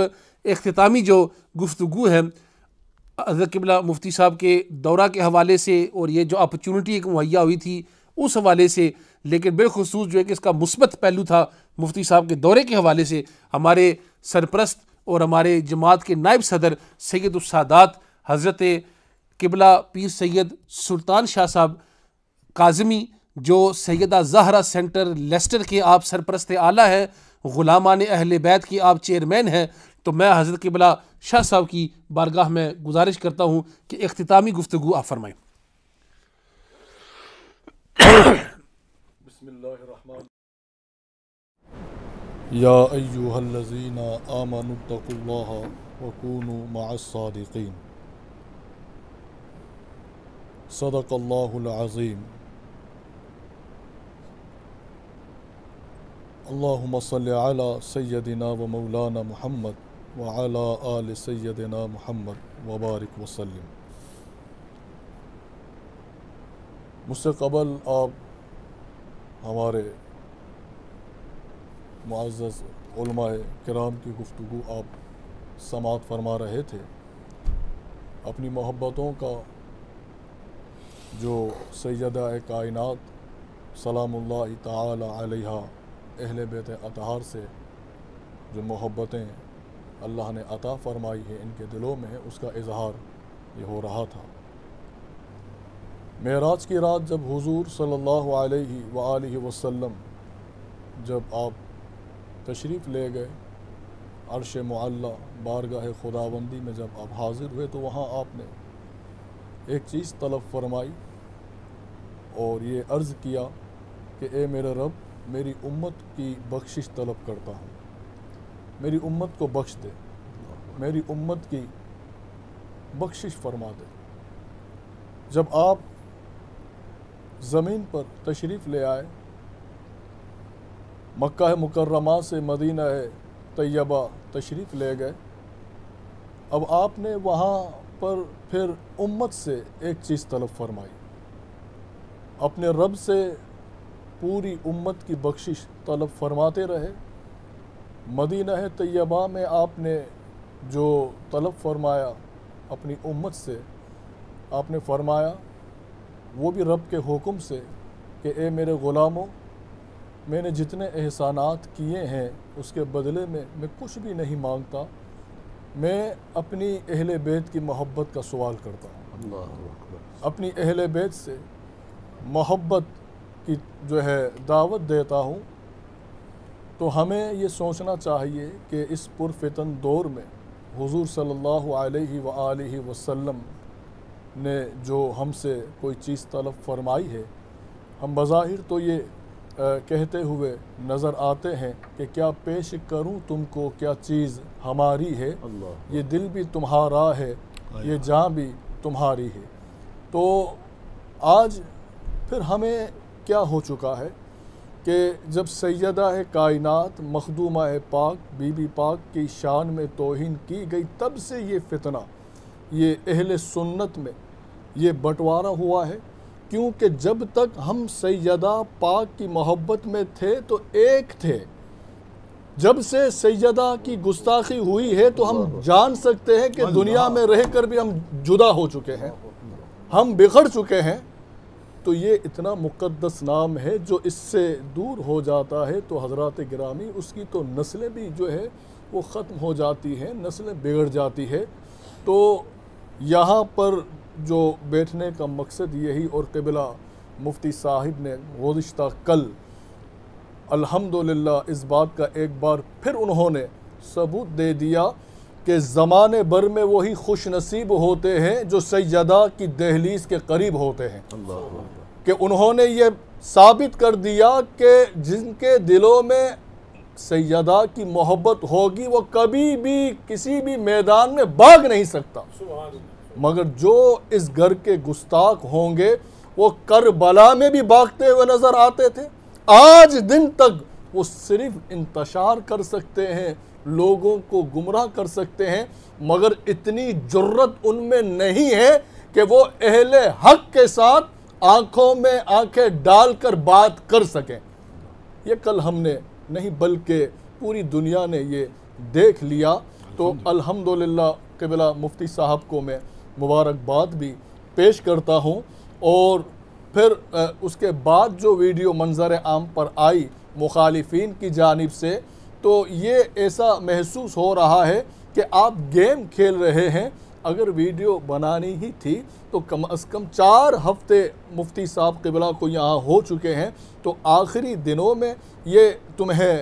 اختتامی جو گفتگو ہے حضرت قبلہ مفتی صاحب کے دورہ کے حوالے سے اور یہ جو اپرچونٹی ایک مہیا ہوئی تھی اس حوالے سے لیکن بالخصوص جو ہے کہ اس کا مثبت پہلو تھا مفتی صاحب کے دورے کے حوالے سے ہمارے سرپرست اور ہمارے جماعت کے نائب صدر سید السادات حضرت قبلہ پیر سید سلطان شاہ صاحب کاظمی جو سیدہ زہرہ سینٹر لیسٹر کے آپ سرپرست اعلیٰ ہیں غلامان اہل بیت کی آپ چیئرمین ہیں تو میں حضرت قبلہ شاہ صاحب کی بارگاہ میں گزارش کرتا ہوں کہ اختتامی گفتگو آپ فرمائیں بسم اللہ الرحمن یا ایوہ الذین آمنوا اتقوا اللہ وکونوا مع الصادقین صدق اللہ العظیم اللہم صلی علی سیدنا و مولانا محمد وعلى آل سیدنا محمد وبارک وسلم مجھ سے قبل آپ ہمارے معزز علماء کرام کی گفتگو آپ سماعت فرما رہے تھے اپنی محبتوں کا جو سیدہ کائنات سلام اللہ تعالی علیہ اہل بیت اطہار سے جو محبتیں اللہ نے عطا فرمائی ہے ان کے دلوں میں اس کا اظہار یہ ہو رہا تھا معراج کی رات جب حضور صلی اللہ علیہ وآلہ وسلم جب آپ تشریف لے گئے عرش معلہ بارگاہ خداوندی میں جب آپ حاضر ہوئے تو وہاں آپ نے ایک چیز طلب فرمائی اور یہ عرض کیا کہ اے میرے رب میری امت کی بخشش طلب کرتا ہوں میری امت کو بخش دے میری امت کی بخشش فرما دے جب آپ زمین پر تشریف لے آئے مکہ مکرمہ سے مدینہ ہے طیبہ تشریف لے گئے اب آپ نے وہاں پر پھر امت سے ایک چیز طلب فرمائی اپنے رب سے پوری امت کی بخشش طلب فرماتے رہے مدینہ طیبہ میں آپ نے جو طلب فرمایا اپنی امت سے آپ نے فرمایا وہ بھی رب کے حکم سے کہ اے میرے غلاموں میں نے جتنے احسانات کیے ہیں اس کے بدلے میں میں کچھ بھی نہیں مانگتا میں اپنی اہل بیت کی محبت کا سوال کرتا ہوں اپنی اہل بیت سے محبت کی جو ہے دعوت دیتا ہوں تو ہمیں یہ سوچنا چاہیے کہ اس پرفتن دور میں حضور صلی اللہ علیہ وآلہ وسلم نے جو ہم سے کوئی چیز طلب فرمائی ہے ہم بظاہر تو یہ کہتے ہوئے نظر آتے ہیں کہ کیا پیش کروں تم کو کیا چیز ہماری ہے یہ دل بھی تمہارا ہے یہ جاں بھی تمہاری ہے تو آج پھر ہمیں کیا ہو چکا ہے کہ جب سیدہ ہے کائنات مخدومہ ہے پاک بی بی پاک کی شان میں توہین کی گئی تب سے یہ فتنہ یہ اہل سنت میں یہ بٹوارہ ہوا ہے کیونکہ جب تک ہم سیدہ پاک کی محبت میں تھے تو ایک تھے جب سے سیدہ کی گستاخی ہوئی ہے تو ہم جان سکتے ہیں کہ دنیا میں رہ کر بھی ہم جدا ہو چکے ہیں ہم بگڑ چکے ہیں تو یہ اتنا مقدس نام ہے جو اس سے دور ہو جاتا ہے تو حضرات گرامی اس کی تو نسلیں بھی جو ہے وہ ختم ہو جاتی ہیں نسلیں بگڑ جاتی ہے تو یہاں پر جو بیٹھنے کا مقصد یہی اور قبلہ مفتی صاحب نے گزشتہ کل الحمدللہ اس بات کا ایک بار پھر انہوں نے ثبوت دے دیا کہ زمانے بھر میں وہی خوش نصیب ہوتے ہیں جو سیدہ کی دہلیز کے قریب ہوتے ہیں کہ انہوں نے یہ ثابت کر دیا کہ جن کے دلوں میں سیدہ کی محبت ہوگی وہ کبھی بھی کسی بھی میدان میں بھاگ نہیں سکتا مگر جو اس گھر کے گستاخ ہوں گے وہ کربلا میں بھی بھاگتے ہوئے نظر آتے تھے آج دن تک وہ صرف انتشار کر سکتے ہیں لوگوں کو گمراہ کر سکتے ہیں مگر اتنی جرت ان میں نہیں ہے کہ وہ اہل حق کے ساتھ آنکھوں میں آنکھیں ڈال کر بات کر سکیں یہ کل ہم نے نہیں بلکہ پوری دنیا نے یہ دیکھ لیا تو الحمدللہ قبلہ مفتی صاحب کو میں مبارکباد بھی پیش کرتا ہوں اور پھر اس کے بعد جو ویڈیو منظر عام پر آئی مخالفین کی جانب سے تو یہ ایسا محسوس ہو رہا ہے کہ آپ گیم کھیل رہے ہیں اگر ویڈیو بنانی ہی تھی تو کم از کم چار ہفتے مفتی صاحب قبلہ کو یہاں ہو چکے ہیں تو آخری دنوں میں یہ تمہیں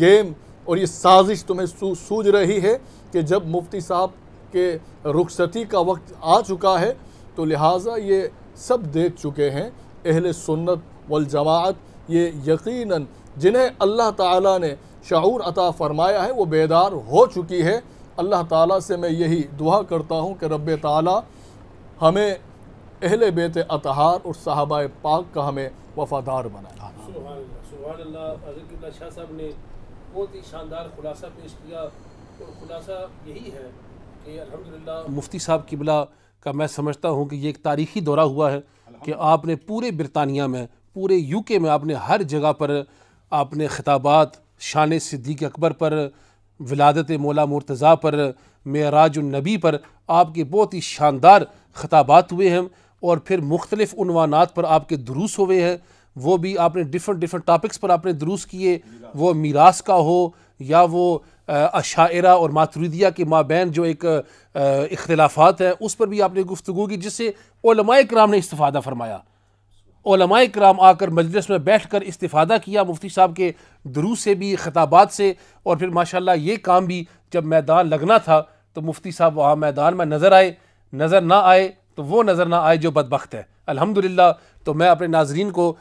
گیم اور یہ سازش تمہیں سوج رہی ہے کہ جب مفتی صاحب کے رخصتی کا وقت آ چکا ہے تو لہٰذا یہ سب دیکھ چکے ہیں اہل سنت والجماعت یہ یقیناً جنہیں اللہ تعالیٰ نے شعور عطا فرمایا ہے وہ بیدار ہو چکی ہے اللہ تعالیٰ سے میں یہی دعا کرتا ہوں کہ رب تعالیٰ ہمیں اہل بیت اطہار اور صحابہ پاک کا ہمیں وفادار بنائے سبحان سبحان اللہ اللہ اللہ شاہ صاحب نے بہت ہی شاندار خلاصہ پیش کیا اور خلاصہ یہی ہے کہ الحمدللہ مفتی صاحب قبلہ کا میں سمجھتا ہوں کہ یہ ایک تاریخی دورہ ہوا ہے کہ آپ نے پورے برطانیہ میں پورے یو کے میں آپ نے ہر جگہ پر آپ نے خطابات شان صدیق اکبر پر ولادت مولا مرتضیٰ پر معراج النبی پر آپ کے بہت ہی شاندار خطابات ہوئے ہیں اور پھر مختلف عنوانات پر آپ کے دروس ہوئے ہیں وہ بھی آپ نے ڈیفرنٹ ڈفرنٹ ٹاپکس پر آپ نے دروس کیے وہ میراث کا ہو یا وہ اشاعرہ اور ماتریدیہ کے مابین جو ایک اختلافات ہیں اس پر بھی آپ نے گفتگو کی جس سے علماء کرام نے استفادہ فرمایا علماء کرام آ کر مجلس میں بیٹھ کر استفادہ کیا مفتی صاحب کے دروس سے بھی خطابات سے اور پھر ماشاءاللہ اللہ یہ کام بھی جب میدان لگنا تھا تو مفتی صاحب وہاں میدان میں نظر آئے نظر نہ آئے تو وہ نظر نہ آئے جو بدبخت ہے الحمدللہ تو میں اپنے ناظرین کو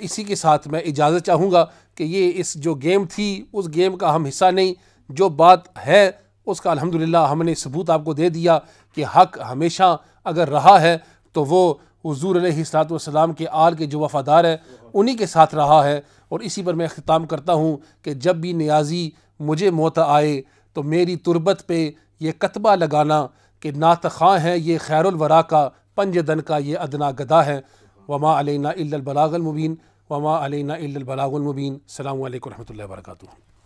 اسی کے ساتھ میں اجازت چاہوں گا کہ یہ اس جو گیم تھی اس گیم کا ہم حصہ نہیں جو بات ہے اس کا الحمدللہ ہم نے ثبوت آپ کو دے دیا کہ حق ہمیشہ اگر رہا ہے تو وہ حضور علیہسات والسلام کے آل کے جو وفادار ہیں انہی کے ساتھ رہا ہے اور اسی پر میں اختتام کرتا ہوں کہ جب بھی نیازی مجھے موت آئے تو میری تربت پہ یہ کتبہ لگانا کہ نات ہے یہ خیر الورا کا پنج دن کا یہ ادنا گدا ہے وما علینہ الا البلاغ المبین وما علینہ الا البلاغ المبین السلام علیکم و رحمۃ اللہ وبرکاتہ